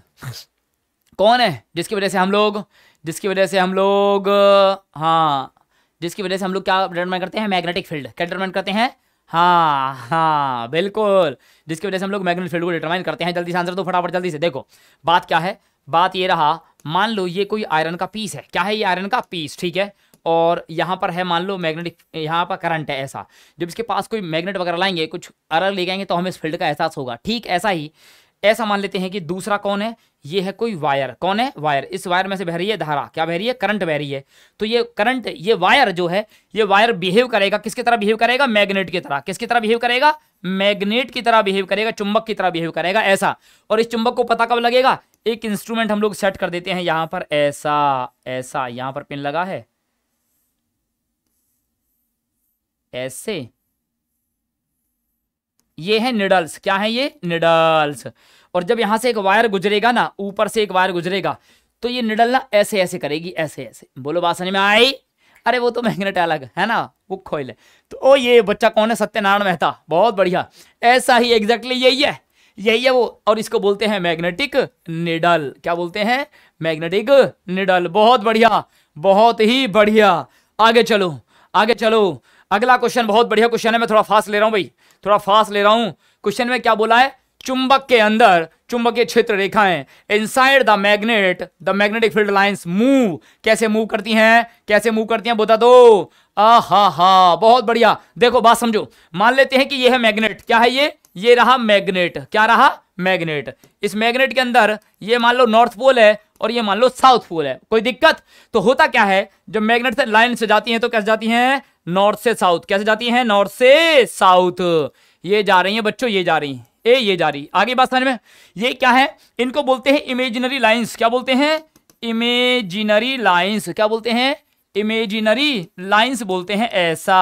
कौन है जिसकी वजह से हम लोग जिसकी वजह से हम लोग हाँ जिसकी वजह से हम लोग क्या डिटरमाइन करते हैं मैग्नेटिक फील्ड क्या डिटरमाइन करते हैं हाँ हाँ बिल्कुल जिसकी वजह से हम लोग मैग्नेटिक फील्ड को डिटरमाइन करते हैं जल्दी से आंसर दो फटाफट जल्दी से देखो बात क्या है बात ये रहा मान लो ये कोई आयरन का पीस है क्या है ये आयरन का पीस ठीक है और यहाँ पर है मान लो मैग्नेटिक यहाँ पर करंट है ऐसा जब इसके पास कोई मैग्नेट वगैरह लाएंगे कुछ अरग ले जाएंगे तो हमें इस फील्ड का एहसास होगा ठीक ऐसा ही ऐसा मान लेते हैं कि दूसरा कौन है ये है कोई वायर कौन है वायर इस वायर में से बह रही है धारा क्या बह रही है करंट बह रही है तो ये करंट ये वायर जो है ये वायर बिहेव करेगा किसकी तरह बिहेव करेगा मैग्नेट की तरह किसकी तरह बिहेव करेगा मैग्नेट की तरह बिहेव करेगा चुंबक की तरह बिहेव करेगा ऐसा और इस चुंबक को पता कब लगेगा एक इंस्ट्रूमेंट हम लोग सेट कर देते हैं यहाँ पर ऐसा ऐसा यहाँ पर पिन लगा है ऐसे ये है निडल्स क्या है ये निडल्स और जब यहां से एक वायर गुजरेगा ना ऊपर से एक वायर गुजरेगा तो ये निडल ना ऐसे ऐसे करेगी ऐसे ऐसे बोलो बात समझ में आई अरे वो तो मैग्नेट अलग है ना वो खोल है तो ओ ये बच्चा कौन है सत्यनारायण मेहता बहुत बढ़िया ऐसा ही एग्जैक्टली यही है यही है वो और इसको बोलते हैं मैग्नेटिक निडल क्या बोलते हैं मैग्नेटिक निडल बहुत बढ़िया बहुत ही बढ़िया आगे चलो आगे चलो अगला क्वेश्चन बहुत बढ़िया क्वेश्चन है मैं थोड़ा फास्ट ले रहा हूँ भाई थोड़ा फास्ट ले रहा हूं क्वेश्चन में क्या बोला है चुंबक के अंदर चुंबकीय क्षेत्र रेखाएं inside the magnet the magnetic field lines move कैसे मूव करती हैं कैसे मूव करती हैं बता दो आ हा हा बहुत बढ़िया देखो बात समझो मान लेते हैं कि यह है मैग्नेट क्या है ये ये रहा मैग्नेट क्या रहा मैग्नेट इस मैग्नेट के अंदर ये मान लो नॉर्थ पोल है और ये मान लो साउथ पोल है कोई दिक्कत तो होता क्या है जब मैग्नेट से लाइन से जाती हैं तो कैसे जाती हैं नॉर्थ से साउथ कैसे जाती हैं नॉर्थ से साउथ ये जा रही हैं बच्चों ये जा रही हैं ए ये जा रही आगे बात समझ में ये क्या है इनको बोलते हैं इमेजिनरी लाइंस क्या बोलते हैं इमेजिनरी लाइन्स क्या बोलते हैं इमेजिनरी लाइन्स बोलते हैं ऐसा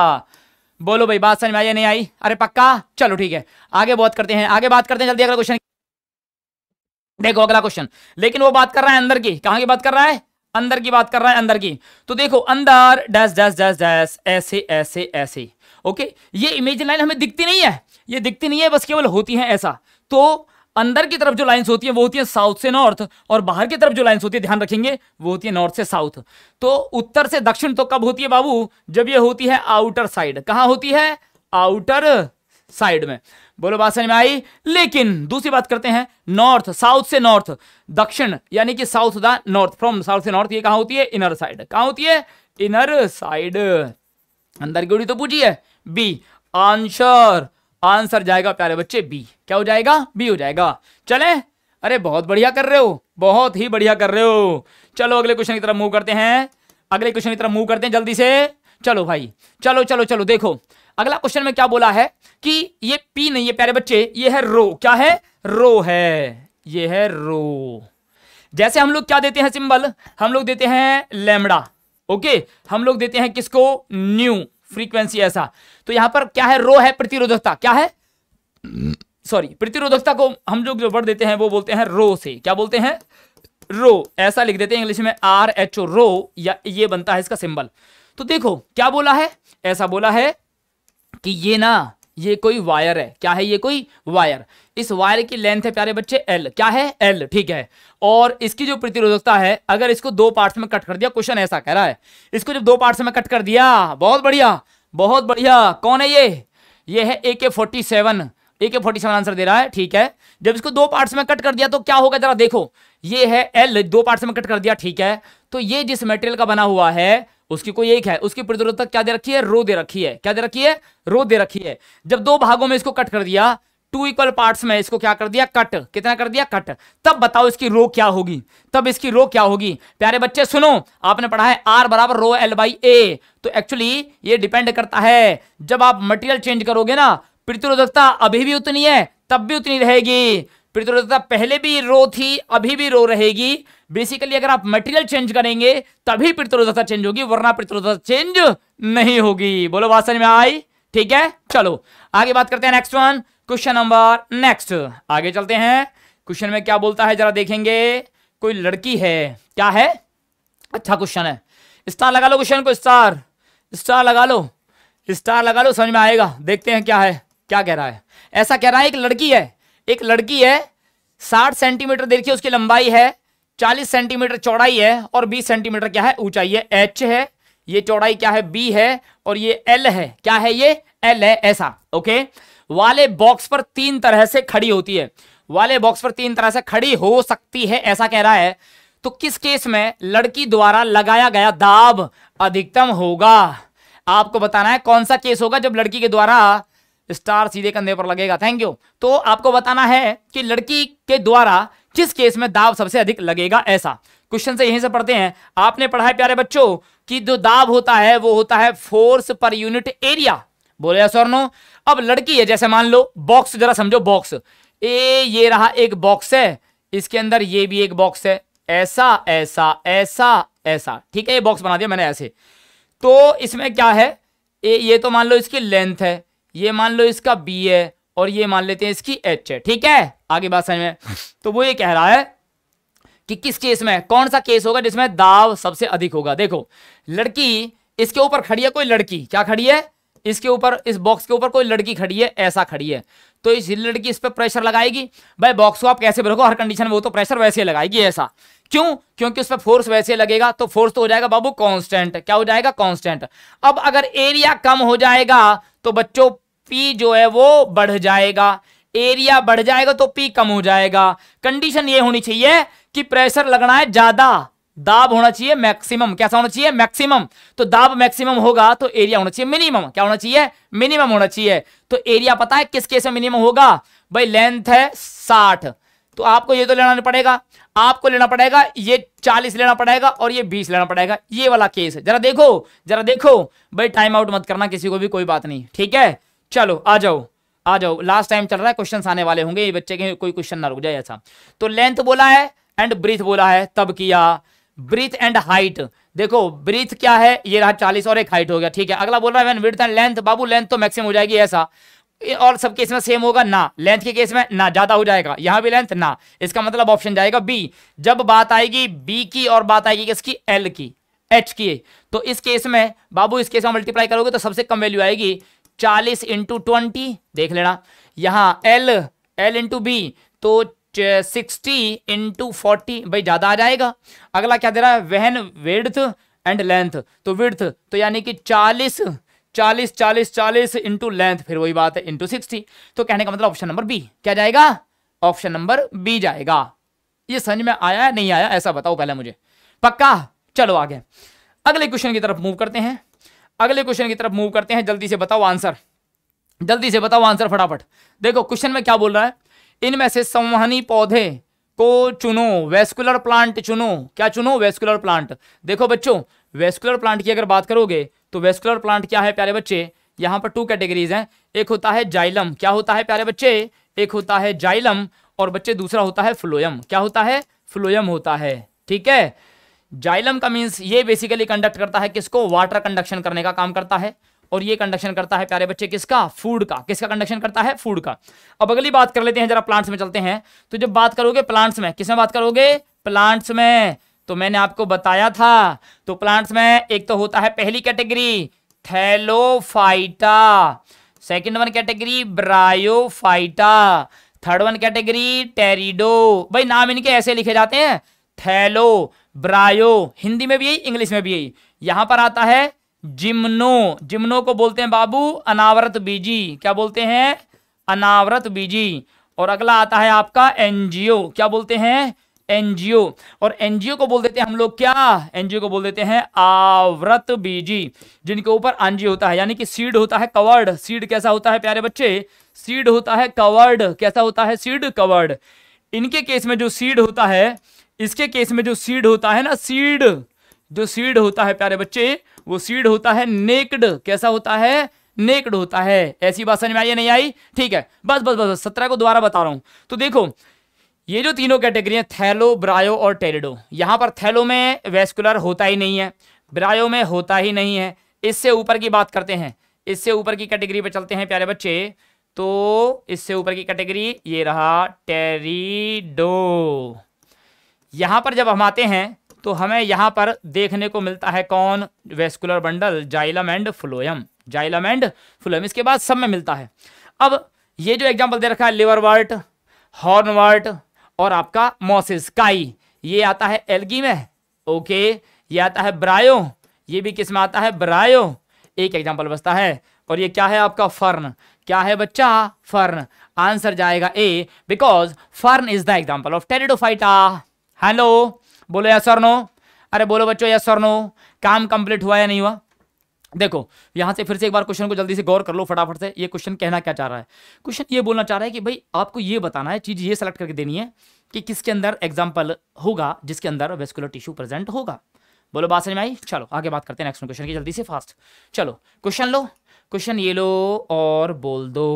बोलो भाई बात समझ में आई नहीं आई अरे पक्का चलो ठीक है आगे बात करते हैं आगे बात करते हैं जल्दी अगला क्वेश्चन देखो अगला क्वेश्चन लेकिन वो बात कर रहा है अंदर की कहां की बात कर रहा है अंदर की बात कर रहा है अंदर की तो देखो अंदर डैश डैश डैश डैश ऐसे ऐसे ऐसे ओके ये इमेज लाइन हमें दिखती नहीं है ये दिखती नहीं है बस केवल होती है ऐसा तो अंदर की तरफ जो लाइंस होती है वो होती है साउथ से नॉर्थ और बाहर की तरफ जो लाइंस होती है ध्यान रखेंगे वो होती है नॉर्थ से साउथ तो उत्तर से दक्षिण तो कब होती है बाबू जब ये होती है आउटर साइड कहां होती है आउटर साइड में बोलो बात समझ में आई लेकिन दूसरी बात करते हैं नॉर्थ साउथ से नॉर्थ दक्षिण यानी कि south the north from south से नॉर्थ ये कहां होती है इनर साइड कहाँ होती है इनर साइड अंदर की तो पूछी है बी आंसर आंसर जाएगा प्यारे बच्चे बी क्या हो जाएगा बी हो जाएगा चले अरे बहुत बढ़िया कर रहे हो बहुत ही बढ़िया कर रहे हो चलो अगले क्वेश्चन की तरफ मूव करते हैं अगले क्वेश्चन की तरफ मूव करते हैं जल्दी से चलो भाई चलो चलो चलो देखो अगला क्वेश्चन में क्या बोला है कि ये पी नहीं है प्यारे बच्चे ये है रो क्या है रो है ये है रो जैसे हम लोग क्या देते हैं सिंबल हम लोग देते हैं लेमड़ा ओके हम लोग देते हैं किसको न्यू फ्रीक्वेंसी ऐसा तो यहां पर क्या है रो है प्रतिरोधकता क्या है सॉरी प्रतिरोधकता को हम लोग जो वर्ड देते हैं वो बोलते हैं रो से क्या बोलते हैं रो ऐसा लिख देते हैं इंग्लिश में आर एच ओ रो या ये बनता है इसका सिंबल तो देखो क्या बोला है ऐसा बोला है कि ये ना ये कोई वायर है क्या है ये कोई वायर इस वायर की लेंथ है प्यारे बच्चे एल क्या है एल ठीक है और इसकी जो प्रतिरोधकता है अगर इसको दो पार्ट्स में कट कर दिया क्वेश्चन ऐसा कह रहा है इसको जब दो पार्ट्स में कट कर दिया बहुत बढ़िया बहुत बढ़िया कौन है ये ये है ए के फोर्टी सेवन ए के फोर्टी सेवन आंसर दे रहा है ठीक है जब इसको दो पार्ट्स में कट कर दिया तो क्या होगा जरा देखो ये है एल दो पार्ट्स में कट कर दिया ठीक है तो ये जिस मेटेरियल का बना हुआ है उसकी कोई एक है उसकी प्रतिरोधकता क्या दे रखी है रो दे रखी है क्या दे रखी है रो दे रखी है जब दो भागों में इसको कट कर दिया टू इक्वल पार्ट्स में इसको क्या कर दिया कट कितना कर दिया कट तब बताओ इसकी रो क्या होगी तब इसकी रो क्या होगी प्यारे बच्चे सुनो आपने पढ़ा है आर बराबर रो एल बाई ए तो एक्चुअली ये डिपेंड करता है जब आप मटेरियल चेंज करोगे ना प्रतिरोधकता अभी भी उतनी है तब भी उतनी रहेगी पितृता पहले भी रो थी अभी भी रो रहेगी बेसिकली अगर आप मटेरियल चेंज करेंगे तभी प्रतिरोधता चेंज होगी वरना प्रतिरोधता चेंज नहीं होगी बोलो बात समझ में आई ठीक है चलो आगे बात करते हैं next one question number next आगे चलते हैं क्वेश्चन में क्या बोलता है जरा देखेंगे कोई लड़की है क्या है अच्छा क्वेश्चन है स्टार लगा लो क्वेश्चन को स्टार स्टार लगा लो स्टार लगा लो समझ में आएगा देखते हैं क्या है क्या कह रहा है ऐसा कह रहा है एक लड़की है एक लड़की है साठ सेंटीमीटर देखिए उसकी लंबाई है चालीस सेंटीमीटर चौड़ाई है और बीस सेंटीमीटर क्या है ऊंचाई है एच है ये चौड़ाई क्या है बी है और ये एल है क्या है ये एल है ऐसा ओके वाले बॉक्स पर तीन तरह से खड़ी होती है वाले बॉक्स पर तीन तरह से खड़ी हो सकती है ऐसा कह रहा है तो किस केस में लड़की द्वारा लगाया गया दाब अधिकतम होगा आपको बताना है कौन सा केस होगा जब लड़की के द्वारा स्टार सीधे कंधे पर लगेगा थैंक यू तो आपको बताना है कि लड़की के द्वारा किस केस में दाब सबसे अधिक लगेगा ऐसा क्वेश्चन से यहीं से पढ़ते हैं आपने पढ़ा है प्यारे बच्चों कि जो दाब होता है वो होता है फोर्स पर यूनिट एरिया बोले हाँ, सर नो अब लड़की है जैसे मान लो बॉक्स जरा समझो बॉक्स ए ये रहा एक बॉक्स है इसके अंदर ये भी एक बॉक्स है ऐसा ऐसा ऐसा ऐसा ठीक है ये बॉक्स बना दिया मैंने ऐसे तो इसमें क्या है ए ये तो मान लो इसकी लेंथ है ये मान लो इसका बी है और ये मान लेते हैं इसकी एच है ठीक है आगे बात समझ में तो वो ये कह रहा है कि किस केस में कौन सा केस होगा जिसमें दाव सबसे अधिक होगा देखो लड़की इसके ऊपर खड़ी है कोई लड़की क्या खड़ी है इसके ऊपर इस बॉक्स के ऊपर कोई लड़की खड़ी है ऐसा खड़ी है तो इस लड़की इस पर प्रेशर लगाएगी भाई बॉक्स को आप कैसे रखो हर कंडीशन में वो तो प्रेशर वैसे लगाएगी ऐसा क्यों क्योंकि उस पर फोर्स वैसे लगेगा तो फोर्स तो हो जाएगा बाबू कांस्टेंट क्या हो जाएगा कांस्टेंट अब अगर एरिया कम हो जाएगा तो बच्चों पी जो है वो बढ़ जाएगा एरिया बढ़ जाएगा तो पी कम हो जाएगा कंडीशन ये होनी चाहिए कि प्रेशर लगना है ज्यादा दाब होना चाहिए मैक्सिमम कैसा होना चाहिए मैक्सिमम तो दाब मैक्सिमम होगा तो एरिया होना चाहिए मिनिमम क्या होना चाहिए मिनिमम होना चाहिए तो एरिया पता है किस केस में मिनिमम होगा भाई लेंथ है साठ तो आपको ये तो लेना नहीं पड़ेगा आपको लेना पड़ेगा ये चालीस लेना पड़ेगा और ये बीस लेना पड़ेगा ये वाला केस है जरा देखो जरा देखो भाई टाइम आउट मत करना किसी को भी कोई बात नहीं ठीक है चलो आ जाओ आ जाओ लास्ट टाइम चल रहा है क्वेश्चन आने वाले होंगे ये बच्चे के कोई क्वेश्चन ना रुक जाए ऐसा तो लेंथ बोला है एंड ब्रीथ बोला है तब किया ब्रीथ एंड हाइट देखो ब्रीथ क्या है ये रहा चालीस और एक हाइट हो गया ठीक है अगला बोल रहा है लेंथ बाबू लेंथ तो मैक्सिमम हो जाएगी ऐसा और सब केस में सेम होगा ना लेंथ के केस में ना ज्यादा हो जाएगा यहां भी लेंथ ना इसका मतलब ऑप्शन जाएगा बी जब बात आएगी बी की और बात आएगी किसकी एल की एच की तो इस केस में बाबू इस केस में मल्टीप्लाई करोगे तो सबसे कम वैल्यू आएगी चालीस इंटू ट्वेंटी देख लेना यहां एल एल इंटू बी तो सिक्सटी इंटू फोर्टी भाई ज़्यादा आ जाएगा अगला क्या दे रहा है वहन विड्थ एंड लेंथ तो विड्थ तो यानी कि चालीस चालीस चालीस चालीस इंटू लेंथ फिर वही बात है इंटू सिक्सटी तो कहने का मतलब ऑप्शन नंबर बी क्या जाएगा ऑप्शन नंबर बी जाएगा ये समझ में आया है? नहीं आया ऐसा बताओ पहले मुझे पक्का चलो आगे अगले क्वेश्चन की तरफ मूव करते हैं अगले क्वेश्चन की तरफ मूव करते हैं जल्दी से बताओ आंसर जल्दी से बताओ आंसर फटाफट देखो क्वेश्चन में क्या बोल रहा है इनमें से संवहनी पौधे को चुनो वेस्कुलर प्लांट चुनो क्या चुनो वेस्कुलर प्लांट देखो बच्चों वेस्कुलर प्लांट की अगर बात करोगे तो वेस्कुलर प्लांट क्या है प्यारे बच्चे यहां पर टू कैटेगरीज हैं एक होता है जाइलम क्या होता है प्यारे बच्चे एक होता है जाइलम और बच्चे दूसरा होता है फ्लोयम क्या होता है फ्लोयम होता है ठीक है जाइलम का मीन्स ये बेसिकली कंडक्ट करता है किसको वाटर कंडक्शन करने का काम करता है और ये कंडक्शन करता है प्यारे बच्चे किसका फूड का किसका कंडक्शन करता है फूड का अब अगली बात कर लेते हैं जरा प्लांट्स में चलते हैं तो जब बात करोगे प्लांट्स में किसमें बात करोगे प्लांट्स में तो मैंने आपको बताया था तो प्लांट्स में एक तो होता है पहली category thallophyta second one category bryophyta third one category pterido भाई नाम इनके ऐसे लिखे जाते हैं थैलो ब्रायो हिंदी में भी यही इंग्लिश में भी यही यहां पर आता है जिमनो जिमनो को बोलते हैं बाबू अनावरत बीजी क्या बोलते हैं अनावरत बीजी और अगला आता है आपका एनजीओ क्या बोलते हैं एनजीओ और एनजीओ को बोल देते हैं हम लोग क्या एनजीओ को बोल देते हैं आवृत बीजी जिनके ऊपर आंजी होता है यानी कि सीड होता है कवर्ड सीड कैसा होता है प्यारे बच्चे सीड होता है कवर्ड कैसा होता है सीड कवर्ड इनके केस में जो सीड होता है इसके केस में जो सीड होता है ना सीड जो सीड होता है प्यारे बच्चे वो सीड होता है नेकड कैसा होता है नेकड होता है ऐसी बात समझ में आई नहीं आई ठीक है बस बस बस सत्रह को दोबारा बता रहा हूं तो देखो ये जो तीनों कैटेगरी हैं थैलो ब्रायो और टेरिडो यहां पर थैलो में वेस्कुलर होता ही नहीं है ब्रायो में होता ही नहीं है इससे ऊपर की बात करते हैं इससे ऊपर की कैटेगरी पर चलते हैं प्यारे बच्चे तो इससे ऊपर की कैटेगरी ये रहा टेरिडो यहां पर जब हम आते हैं तो हमें यहाँ पर देखने को मिलता है कौन vascular bundle xylem and phloem xylem and phloem इसके बाद सब में मिलता है अब ये जो एग्जाम्पल दे रखा है लिवर वर्ट हॉर्न वर्ट और आपका मोसिस काई ये आता है एलगी में ओके ये आता है ब्रायो ये भी किस में आता है ब्रायो एक एग्जाम्पल बचता है और ये क्या है आपका फर्न क्या है बच्चा फर्न आंसर जाएगा A because fern is the example of pteridophyta hello बोलो यस और नो अरे बोलो बच्चों यस और नो काम कंप्लीट हुआ या नहीं हुआ देखो यहां से फिर से एक बार क्वेश्चन को जल्दी से गौर कर लो फटाफट से ये क्वेश्चन कहना क्या चाह रहा है क्वेश्चन ये बोलना चाह रहा है कि भाई आपको ये बताना है चीज़ ये सेलेक्ट करके देनी है कि किसके अंदर एग्जाम्पल होगा जिसके अंदर वेस्कुलर टिश्यू प्रेजेंट होगा बोलो बात समझ में आई चलो आगे बात करते हैं नेक्स्ट क्वेश्चन की जल्दी से फास्ट चलो क्वेश्चन लो क्वेश्चन ये लो और बोल दो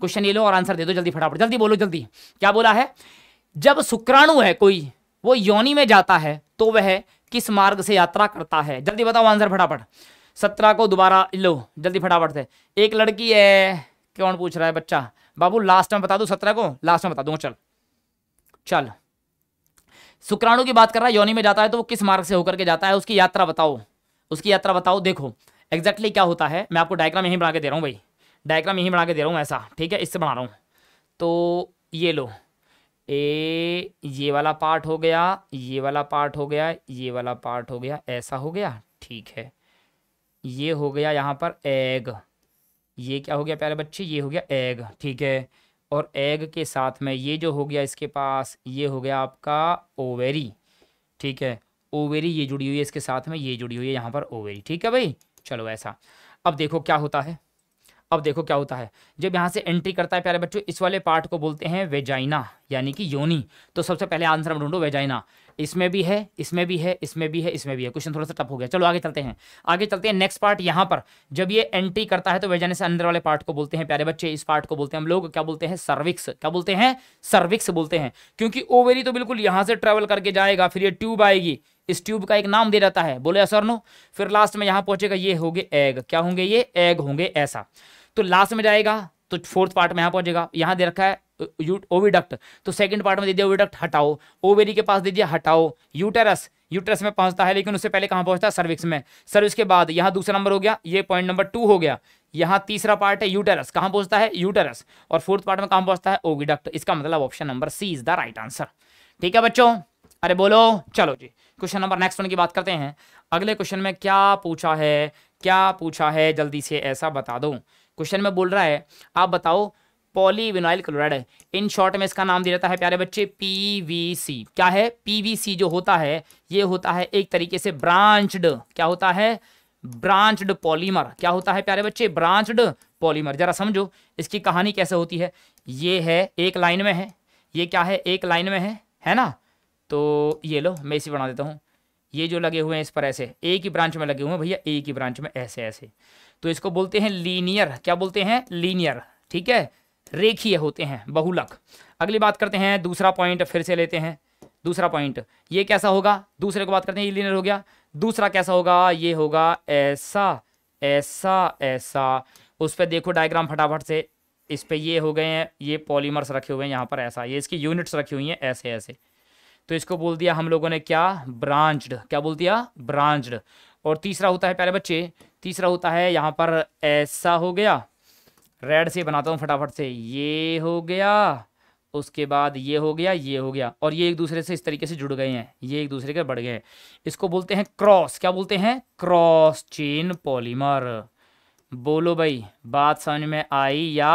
क्वेश्चन ये लो और आंसर दे दो जल्दी फटाफट जल्दी बोलो जल्दी क्या बोला है जब शुक्राणु है कोई वो योनि में जाता है तो वह किस मार्ग से यात्रा करता है जल्दी बताओ आंसर फटाफट सत्रह को दोबारा लो जल्दी फटाफट से एक लड़की है कौन पूछ रहा है बच्चा बाबू लास्ट में बता दो सत्रह को लास्ट में बता दू चल चल शुक्राणु की बात कर रहा है योनि में जाता है तो वो किस मार्ग से होकर के जाता है उसकी यात्रा बताओ उसकी यात्रा बताओ देखो एग्जैक्टली क्या होता है मैं आपको डायग्राम यहीं बना के दे रहा हूँ भाई डायग्राम यहीं बना के दे रहा हूँ ऐसा ठीक है इससे बना रहा हूँ तो ये लो ए ये वाला पार्ट हो गया ये वाला पार्ट हो गया ये वाला पार्ट हो गया ऐसा हो गया ठीक है ये हो गया यहाँ पर एग ये क्या हो गया प्यारे बच्चे ये हो गया एग ठीक है और एग के साथ में ये जो हो गया इसके पास ये हो गया आपका ओवेरी ठीक है ओवेरी ये जुड़ी हुई है इसके साथ में ये जुड़ी हुई है यहाँ पर ओवेरी ठीक है भाई चलो ऐसा अब देखो क्या होता है अब देखो क्या होता है जब यहाँ से एंट्री करता है प्यारे बच्चों इस वाले पार्ट को बोलते हैं वेजाइना यानी कि योनी तो सबसे पहले आंसर हम ढूंढो वेजाइना इसमें भी है इसमें भी है इसमें भी है इसमें भी है क्वेश्चन थोड़ा सा टफ हो गया चलो आगे चलते हैं आगे चलते हैं नेक्स्ट पार्ट यहाँ पर जब ये एंट्री करता है तो वेजाइना से अंदर वाले पार्ट को बोलते हैं प्यारे बच्चे इस पार्ट को बोलते हैं हम लोग क्या बोलते हैं सर्विक्स क्या बोलते हैं सर्विक्स बोलते हैं क्योंकि ओवेरी तो बिल्कुल यहाँ से ट्रेवल करके जाएगा फिर ये ट्यूब आएगी इस ट्यूब का एक नाम दे रहता है बोले असर नो फिर लास्ट में यहाँ पहुंचेगा ये होगे एग क्या होंगे ये एग होंगे ऐसा तो लास्ट में जाएगा तो फोर्थ पार्ट में यहां पहुंचेगा यहां दे रखा है ओविडक्ट तो सेकंड पार्ट में दे दिया ओविडक्ट हटाओ ओवेरी के पास दे दिया हटाओ यूटेरस यूटरस में पहुंचता है लेकिन उससे पहले कहां पहुंचता है सर्विक्स में सर्विक्स के बाद यहां दूसरा नंबर हो गया ये पॉइंट नंबर टू हो गया यहां तीसरा पार्ट है यूटेरस कहां पहुंचता है यूटेरस और फोर्थ पार्ट में कहां पहुंचता है ओविडक्ट इसका मतलब option number C is the right answer ठीक है बच्चों अरे बोलो चलो जी क्वेश्चन नंबर नेक्स्ट वन की बात करते हैं अगले क्वेश्चन में क्या पूछा है क्या पूछा है जल्दी से ऐसा बता दो क्वेश्चन में बोल रहा है आप बताओ पॉलीविनाइल क्लोराइड इन शॉर्ट में इसका नाम दिया जाता है प्यारे बच्चे पीवीसी क्या है पीवीसी जो होता है ये होता है एक तरीके से ब्रांचड क्या होता है ब्रांचड पॉलीमर क्या होता है प्यारे बच्चे ब्रांचड पॉलीमर जरा समझो इसकी कहानी कैसे होती है ये है एक लाइन में है ये क्या है एक लाइन में है है ना तो ये लो मैं इसी बना देता हूँ ये जो लगे हुए हैं इस पर ऐसे एक ही ब्रांच में लगे हुए हैं भैया एक ही ब्रांच में ऐसे ऐसे तो इसको बोलते हैं लीनियर क्या बोलते हैं लीनियर ठीक है रेखीय होते हैं बहुलक अगली बात करते हैं दूसरा पॉइंट फिर से लेते हैं दूसरा पॉइंट ये कैसा होगा दूसरे को बात करते हैं ये लीनियर हो गया दूसरा कैसा होगा ये होगा ऐसा ऐसा ऐसा उस पर देखो डायग्राम फटाफट से इस पर ये हो गए हैं ये पॉलीमर्स रखे हुए हैं यहाँ पर ऐसा ये इसकी यूनिट्स रखी हुई हैं ऐसे ऐसे तो इसको बोल दिया हम लोगों ने क्या ब्रांच्ड क्या बोल दिया ब्रांच्ड और तीसरा होता है प्यारे बच्चे तीसरा होता है यहाँ पर ऐसा हो गया रेड से बनाता हूँ फटाफट से ये हो गया उसके बाद ये हो गया ये हो गया और ये एक दूसरे से इस तरीके से जुड़ गए हैं ये एक दूसरे के बढ़ गए इसको बोलते हैं क्रॉस क्या बोलते हैं क्रॉस चेन पॉलीमर बोलो भाई बात समझ में आई या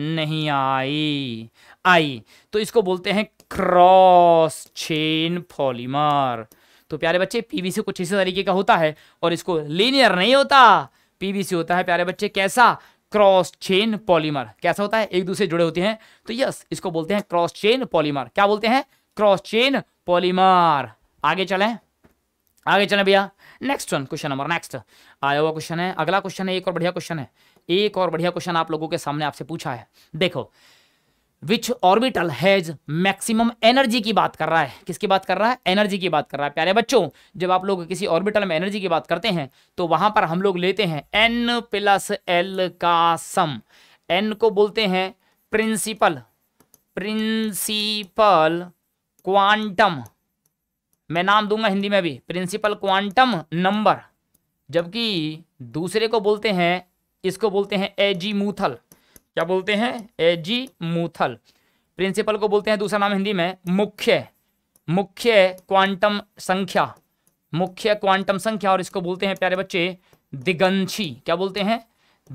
नहीं आई आई तो इसको बोलते हैं क्रॉस चेन पॉलीमर तो प्यारे बच्चे पीवीसी कुछ इसी तरीके का होता है और इसको लीनियर नहीं होता पीवीसी होता है प्यारे बच्चे कैसा क्रॉस चेन पॉलीमर कैसा होता है एक दूसरे जुड़े होते हैं तो यस इसको बोलते हैं क्रॉस चेन पॉलीमर क्या बोलते हैं क्रॉस चेन पॉलीमर आगे चले आगे चले भैया next one question number next आया हुआ क्वेश्चन है अगला क्वेश्चन है एक और बढ़िया क्वेश्चन है एक और बढ़िया क्वेश्चन आप लोगों के सामने आपसे पूछा है देखो which orbital has maximum energy की बात कर रहा है किसकी बात कर रहा है एनर्जी की बात कर रहा है प्यारे बच्चों जब आप लोग किसी ऑर्बिटल में एनर्जी की बात करते हैं तो वहां पर हम लोग लेते हैं एन प्लस एल का सम एन को बोलते हैं प्रिंसिपल प्रिंसिपल क्वांटम मैं नाम दूंगा हिंदी में भी प्रिंसिपल क्वांटम नंबर जबकि दूसरे को बोलते हैं इसको बोलते हैं एजीमूथल क्या बोलते हैं ए जी मूथल प्रिंसिपल को बोलते हैं दूसरा नाम हिंदी में मुख्य मुख्य क्वांटम संख्या मुख्य क्वांटम संख्या और इसको बोलते हैं प्यारे बच्चे दिगंशी क्या बोलते हैं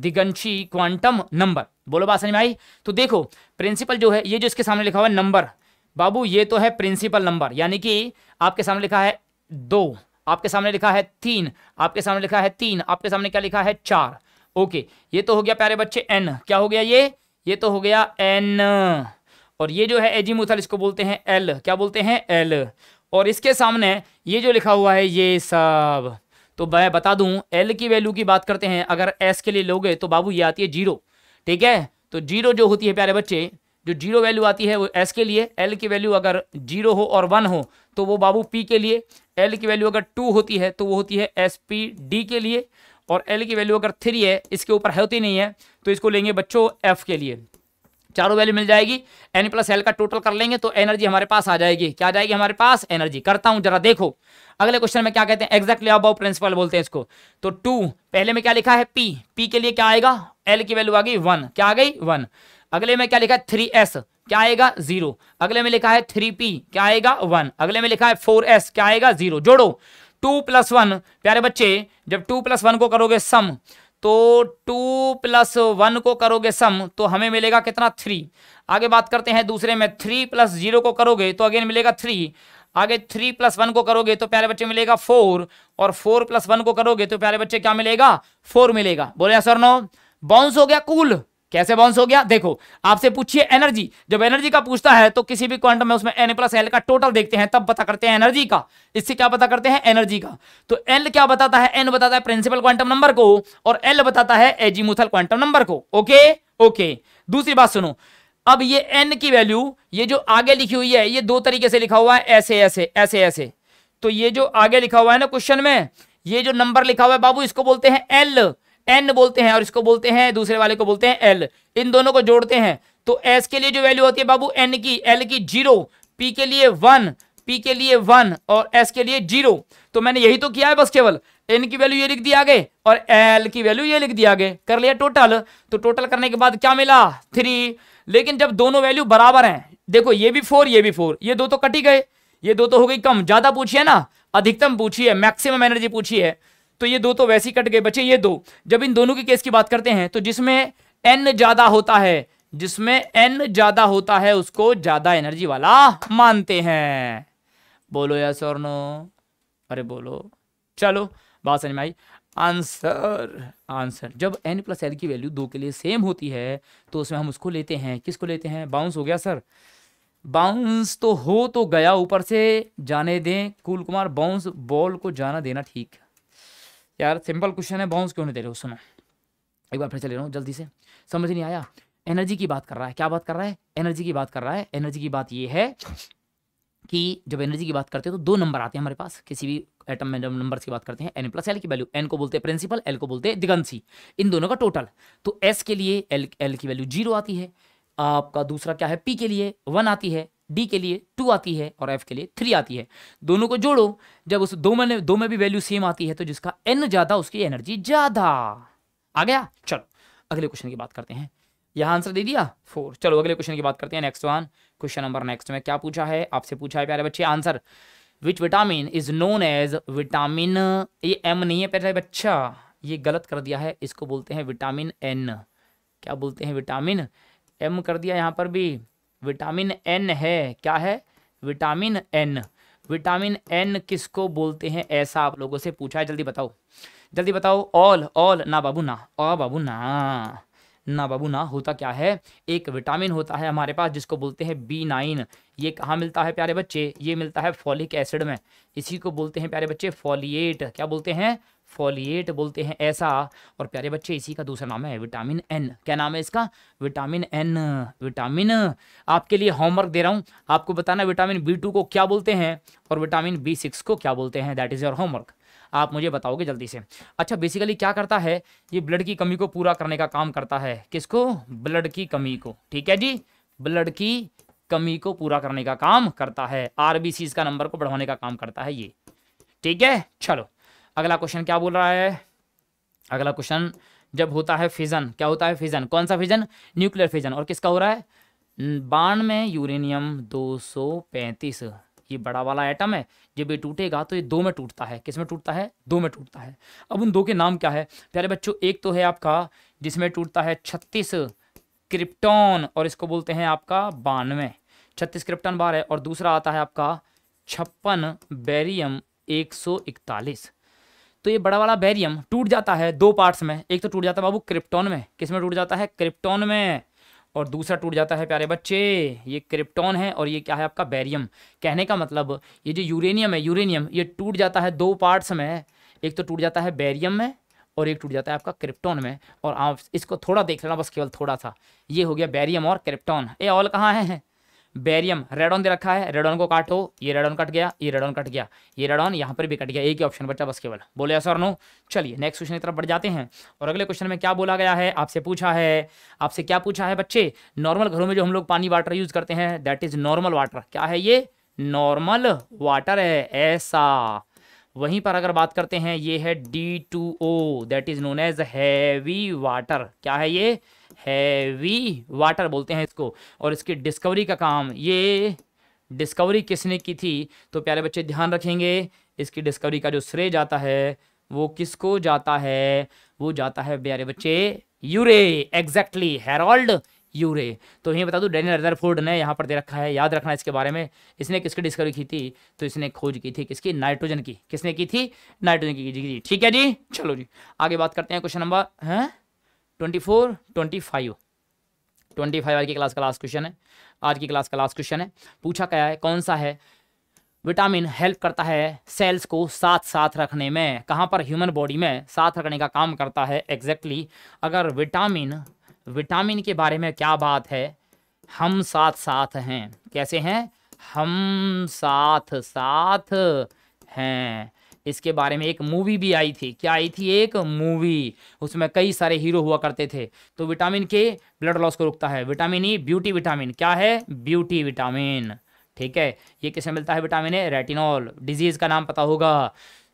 दिगंशी क्वांटम नंबर बोलो बात समझ में आई तो देखो प्रिंसिपल जो है ये जो इसके सामने लिखा हुआ है नंबर बाबू ये तो है प्रिंसिपल नंबर यानी कि आपके सामने लिखा है दो आपके सामने लिखा है तीन आपके सामने लिखा है तीन आपके सामने क्या लिखा है चार ओके ये तो हो गया प्यारे बच्चे एन क्या हो गया ये ये तो हो गया एन और ये जो है एजीमूथल इसको बोलते हैं एल क्या बोलते हैं एल और इसके सामने ये जो लिखा हुआ है ये सब तो मैं बता दूं एल की वैल्यू की बात करते हैं अगर एस के लिए लोगे तो बाबू ये आती है जीरो ठीक है तो जीरो जो होती है प्यारे बच्चे जो जीरो वैल्यू आती है वो एस के लिए एल की वैल्यू अगर जीरो हो और वन हो तो वो बाबू पी के लिए एल की वैल्यू अगर टू होती है तो वो होती है एस पी डी के लिए और एल की वैल्यू अगर थ्री है इसके ऊपर होती नहीं है तो इसको लेंगे बच्चों एफ के लिए चारों वैल्यू मिल जाएगी एन प्लस एल का टोटल कर लेंगे तो एनर्जी हमारे पास आ जाएगी क्या आ जाएगी हमारे पास एनर्जी करता हूं जरा देखो अगले क्वेश्चन में क्या कहते हैं एक्जैक्टली अब प्रिंसिपल बोलते हैं इसको तो टू पहले में क्या लिखा है पी पी के लिए क्या आएगा एल की वैल्यू आ गई वन क्या आ गई वन अगले में क्या लिखा है थ्री एस क्या आएगा जीरो अगले में लिखा है थ्री पी क्या आएगा वन अगले में लिखा है फोर एस क्या आएगा जीरो जोड़ो टू प्लस वन प्यारे बच्चे जब टू प्लस वन को करोगे सम तो टू प्लस वन को करोगे सम तो हमें मिलेगा कितना थ्री आगे बात करते हैं दूसरे में थ्री प्लस जीरो को करोगे तो अगेन मिलेगा थ्री आगे थ्री प्लस वन को करोगे तो प्यारे बच्चे मिलेगा फोर और फोर प्लस वन को करोगे तो प्यारे बच्चे क्या मिलेगा फोर मिलेगा बोले सर नो बाउंस हो गया कूल कैसे बाउंस हो गया देखो आपसे पूछिए एनर्जी जब एनर्जी का पूछता है तो किसी भी क्वांटम में उसमें एन प्लस एल का टोटल देखते हैं तब पता करते हैं एनर्जी का इससे क्या पता करते हैं एनर्जी का तो एल क्या बताता है एन बताता है प्रिंसिपल क्वांटम नंबर को और एल बताता है एजीमुथल क्वांटम नंबर को ओके ओके दूसरी बात सुनो अब ये एन की वैल्यू ये जो आगे लिखी हुई है ये दो तरीके से लिखा हुआ है ऐसे ऐसे ऐसे ऐसे तो ये जो आगे लिखा हुआ है ना क्वेश्चन में ये जो नंबर लिखा हुआ है बाबू इसको बोलते हैं एल एन बोलते हैं और इसको बोलते हैं दूसरे वाले को बोलते हैं एल इन दोनों को जोड़ते हैं तो एस के लिए जो वैल्यू होती है बाबू एन की एल की जीरो पी के लिए वन पी के लिए वन और एस के लिए जीरो तो मैंने यही तो किया है बस केवल एन की वैल्यू ये लिख दिया आगे और एल की वैल्यू ये लिख दिया आगे कर लिया टोटल तो टोटल करने के बाद क्या मिला थ्री लेकिन जब दोनों वैल्यू बराबर हैं देखो ये भी फोर ये भी फोर ये दो तो कटी गए ये दो तो हो गई कम ज्यादा पूछिए ना अधिकतम पूछिए मैक्सिमम एनर्जी पूछिए तो ये दो तो वैसे ही कट गए बचे ये दो जब इन दोनों के केस की बात करते हैं तो जिसमें एन ज़्यादा होता है जिसमें एन ज़्यादा होता है उसको ज़्यादा एनर्जी वाला मानते हैं बोलो या सर नो अरे बोलो चलो बात समझ में आई आंसर आंसर जब एन प्लस एल की वैल्यू दो के लिए सेम होती है तो उसमें हम उसको लेते हैं किसको लेते हैं बाउंस हो गया सर बाउंस तो हो तो गया ऊपर से जाने दें कुल कुमार बाउंस बॉल को जाना देना ठीक है यार सिंपल क्वेश्चन है बाउंस क्यों नहीं दे रहे हो सुनो एक बार फिर चले रहा हूँ जल्दी से समझ नहीं आया एनर्जी की बात कर रहा है क्या बात कर रहा है एनर्जी की बात कर रहा है एनर्जी की बात ये है कि जब एनर्जी की बात करते हैं तो दो नंबर आते हैं हमारे पास किसी भी एटम में जब नंबर्स की बात करते हैं एन प्लस एल की वैल्यू एन को बोलते हैं प्रिंसिपल एल को बोलते हैं दिगंसी इन दोनों का टोटल तो एस के लिए एल एल की वैल्यू जीरो आती है आपका दूसरा क्या है पी के लिए वन आती है डी के लिए टू आती है और एफ के लिए थ्री आती है दोनों को जोड़ो जब उस दो में दो में भी वैल्यू सेम आती है तो जिसका एन ज़्यादा उसकी एनर्जी ज़्यादा आ गया चलो अगले क्वेश्चन की बात करते हैं यहां आंसर दे दिया फोर चलो अगले क्वेश्चन की बात करते हैं next one question number next में क्या पूछा है आपसे पूछा है प्यारे बच्चे answer which vitamin is known as vitamin ये एम नहीं है प्यारे बच्चा ये गलत कर दिया है इसको बोलते हैं विटामिन एन क्या बोलते हैं विटामिन एम कर दिया यहाँ पर भी विटामिन एन है क्या है विटामिन एन विटामिन एन किसको बोलते हैं ऐसा आप लोगों से पूछा है जल्दी बताओ जल्दी बताओ ऑल ऑल ना बाबू ना अ बाबू ना ना बाबू ना होता क्या है एक विटामिन होता है हमारे पास जिसको बोलते हैं बी नाइन ये कहाँ मिलता है प्यारे बच्चे ये मिलता है फॉलिक एसिड में इसी को बोलते हैं प्यारे बच्चे फॉलिएट क्या बोलते हैं फोलिएट बोलते हैं ऐसा और प्यारे बच्चे इसी का दूसरा नाम है विटामिन एन क्या नाम है इसका विटामिन एन विटामिन आपके लिए होमवर्क दे रहा हूँ आपको बताना विटामिन बी टू को क्या बोलते हैं और विटामिन बी सिक्स को क्या बोलते हैं दैट इज़ योर होमवर्क आप मुझे बताओगे जल्दी से अच्छा बेसिकली क्या करता है ये ब्लड की कमी को पूरा करने का काम करता है किसको ब्लड की कमी को ठीक है जी ब्लड की कमी को पूरा करने का काम करता है आरबीसी का नंबर को बढ़ाने का काम करता है ये ठीक है चलो अगला क्वेश्चन क्या बोल रहा है अगला क्वेश्चन जब होता है फिजन क्या होता है फिजन कौन सा फिजन न्यूक्लियर फिजन और किसका हो रहा है बाण में यूरेनियम 235 ये बड़ा वाला आइटम है जब ये टूटेगा तो ये दो में टूटता है किस में टूटता है दो में टूटता है अब उन दो के नाम क्या है प्यारे बच्चों एक तो है आपका जिसमें टूटता है छत्तीस क्रिप्टॉन और इसको बोलते हैं आपका बानवे छत्तीस क्रिप्टॉन बार है और दूसरा आता है आपका छप्पन बेरियम एक सौ इकतालीस तो ये बड़ा वाला बैरियम टूट जाता है दो पार्ट्स में एक तो टूट जाता है बाबू क्रिप्टॉन में किस में टूट जाता है क्रिप्टॉन में और दूसरा टूट जाता है प्यारे बच्चे ये क्रिप्टॉन है और ये क्या है आपका बैरियम कहने का मतलब ये जो यूरेनियम है यूरेनियम ये टूट जाता है दो पार्ट्स में एक तो टूट जाता है बैरियम में और एक टूट जाता है आपका क्रिप्टॉन में और आप इसको थोड़ा देख लेना बस केवल थोड़ा सा ये हो गया बैरियम और क्रिप्टॉन ये ऑल कहाँ है बैरियम रेडॉन दे रखा है रेडॉन को काटो ये रेडॉन कट गया ये रेडॉन कट गया ये रेडॉन यहाँ पर भी कट गया एक ही ऑप्शन बचा बस केवल बोले सर नो चलिए नेक्स्ट क्वेश्चन की तरफ बढ़ जाते हैं और अगले क्वेश्चन में क्या बोला गया है आपसे पूछा है आपसे क्या पूछा है बच्चे नॉर्मल घरों में जो हम लोग पानी वाटर यूज करते हैं दैट इज नॉर्मल वाटर क्या है ये नॉर्मल वाटर है ऐसा वहीं पर अगर बात करते हैं ये है D two O that is known as heavy water क्या है ये हैवी वाटर बोलते हैं इसको और इसकी डिस्कवरी का काम ये डिस्कवरी किसने की थी तो प्यारे बच्चे ध्यान रखेंगे इसकी डिस्कवरी का जो श्रेय जाता है वो किसको जाता है वो जाता है प्यारे बच्चे यूरे एग्जैक्टली हेरोल्ड यूरे तो यही बता दूं डेनियल रदरफोर्ड ने यहाँ पर दे रखा है याद रखना इसके बारे में इसने किसकी डिस्कवरी की थी तो इसने खोज की थी किसकी नाइट्रोजन की किसने की थी नाइट्रोजन की ठीक है जी चलो जी आगे बात करते हैं क्वेश्चन नंबर हैं twenty four twenty five twenty five आज की क्लास का लास्ट क्वेश्चन है आज की क्लास का लास्ट क्वेश्चन है पूछा गया है कौन सा है विटामिन हेल्प करता है सेल्स को साथ साथ रखने में कहाँ पर ह्यूमन बॉडी में साथ रखने का काम करता है एग्जैक्टली exactly. अगर विटामिन विटामिन के बारे में क्या बात है हम साथ साथ हैं कैसे हैं हम साथ साथ हैं इसके बारे में एक मूवी भी आई थी क्या आई थी एक मूवी उसमें कई सारे हीरो हुआ करते थे तो विटामिन के ब्लड लॉस को रुकता है विटामिन ई ब्यूटी विटामिन क्या है ब्यूटी विटामिन ठीक है ये किसे मिलता है विटामिन ए रेटिनॉल डिजीज़ का नाम पता होगा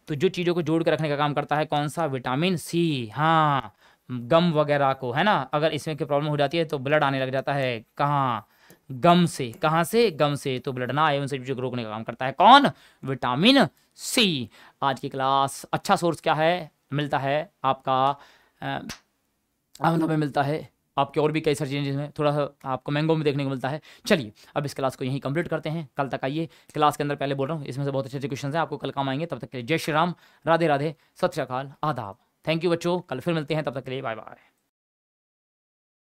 तो जो चीज़ों को जोड़ के रखने का काम करता है कौन सा विटामिन सी हाँ गम वगैरह को है ना अगर इसमें की प्रॉब्लम हो जाती है तो ब्लड आने लग जाता है कहाँ गम से कहाँ से गम से तो ब्लड ना आए उनसे चीज़ों को रोकने का काम करता है कौन विटामिन सी आज की क्लास अच्छा सोर्स क्या है मिलता है आपका अहमदाबाद मिलता है आपके और भी कई सारी चीजें में थोड़ा सा आपको मैंगो में देखने को मिलता है चलिए अब इस क्लास को यहीं कंप्लीट करते हैं कल तक आइए क्लास के अंदर पहले बोल रहा हूँ इसमें से बहुत अच्छे अच्छे क्वेश्चन हैं आपको कल काम आएंगे तब तक के लिए जय श्री राम राधे राधे सत श्रीकाल आदाब थैंक यू बच्चों कल फिर मिलते हैं तब तक के लिए बाय बाय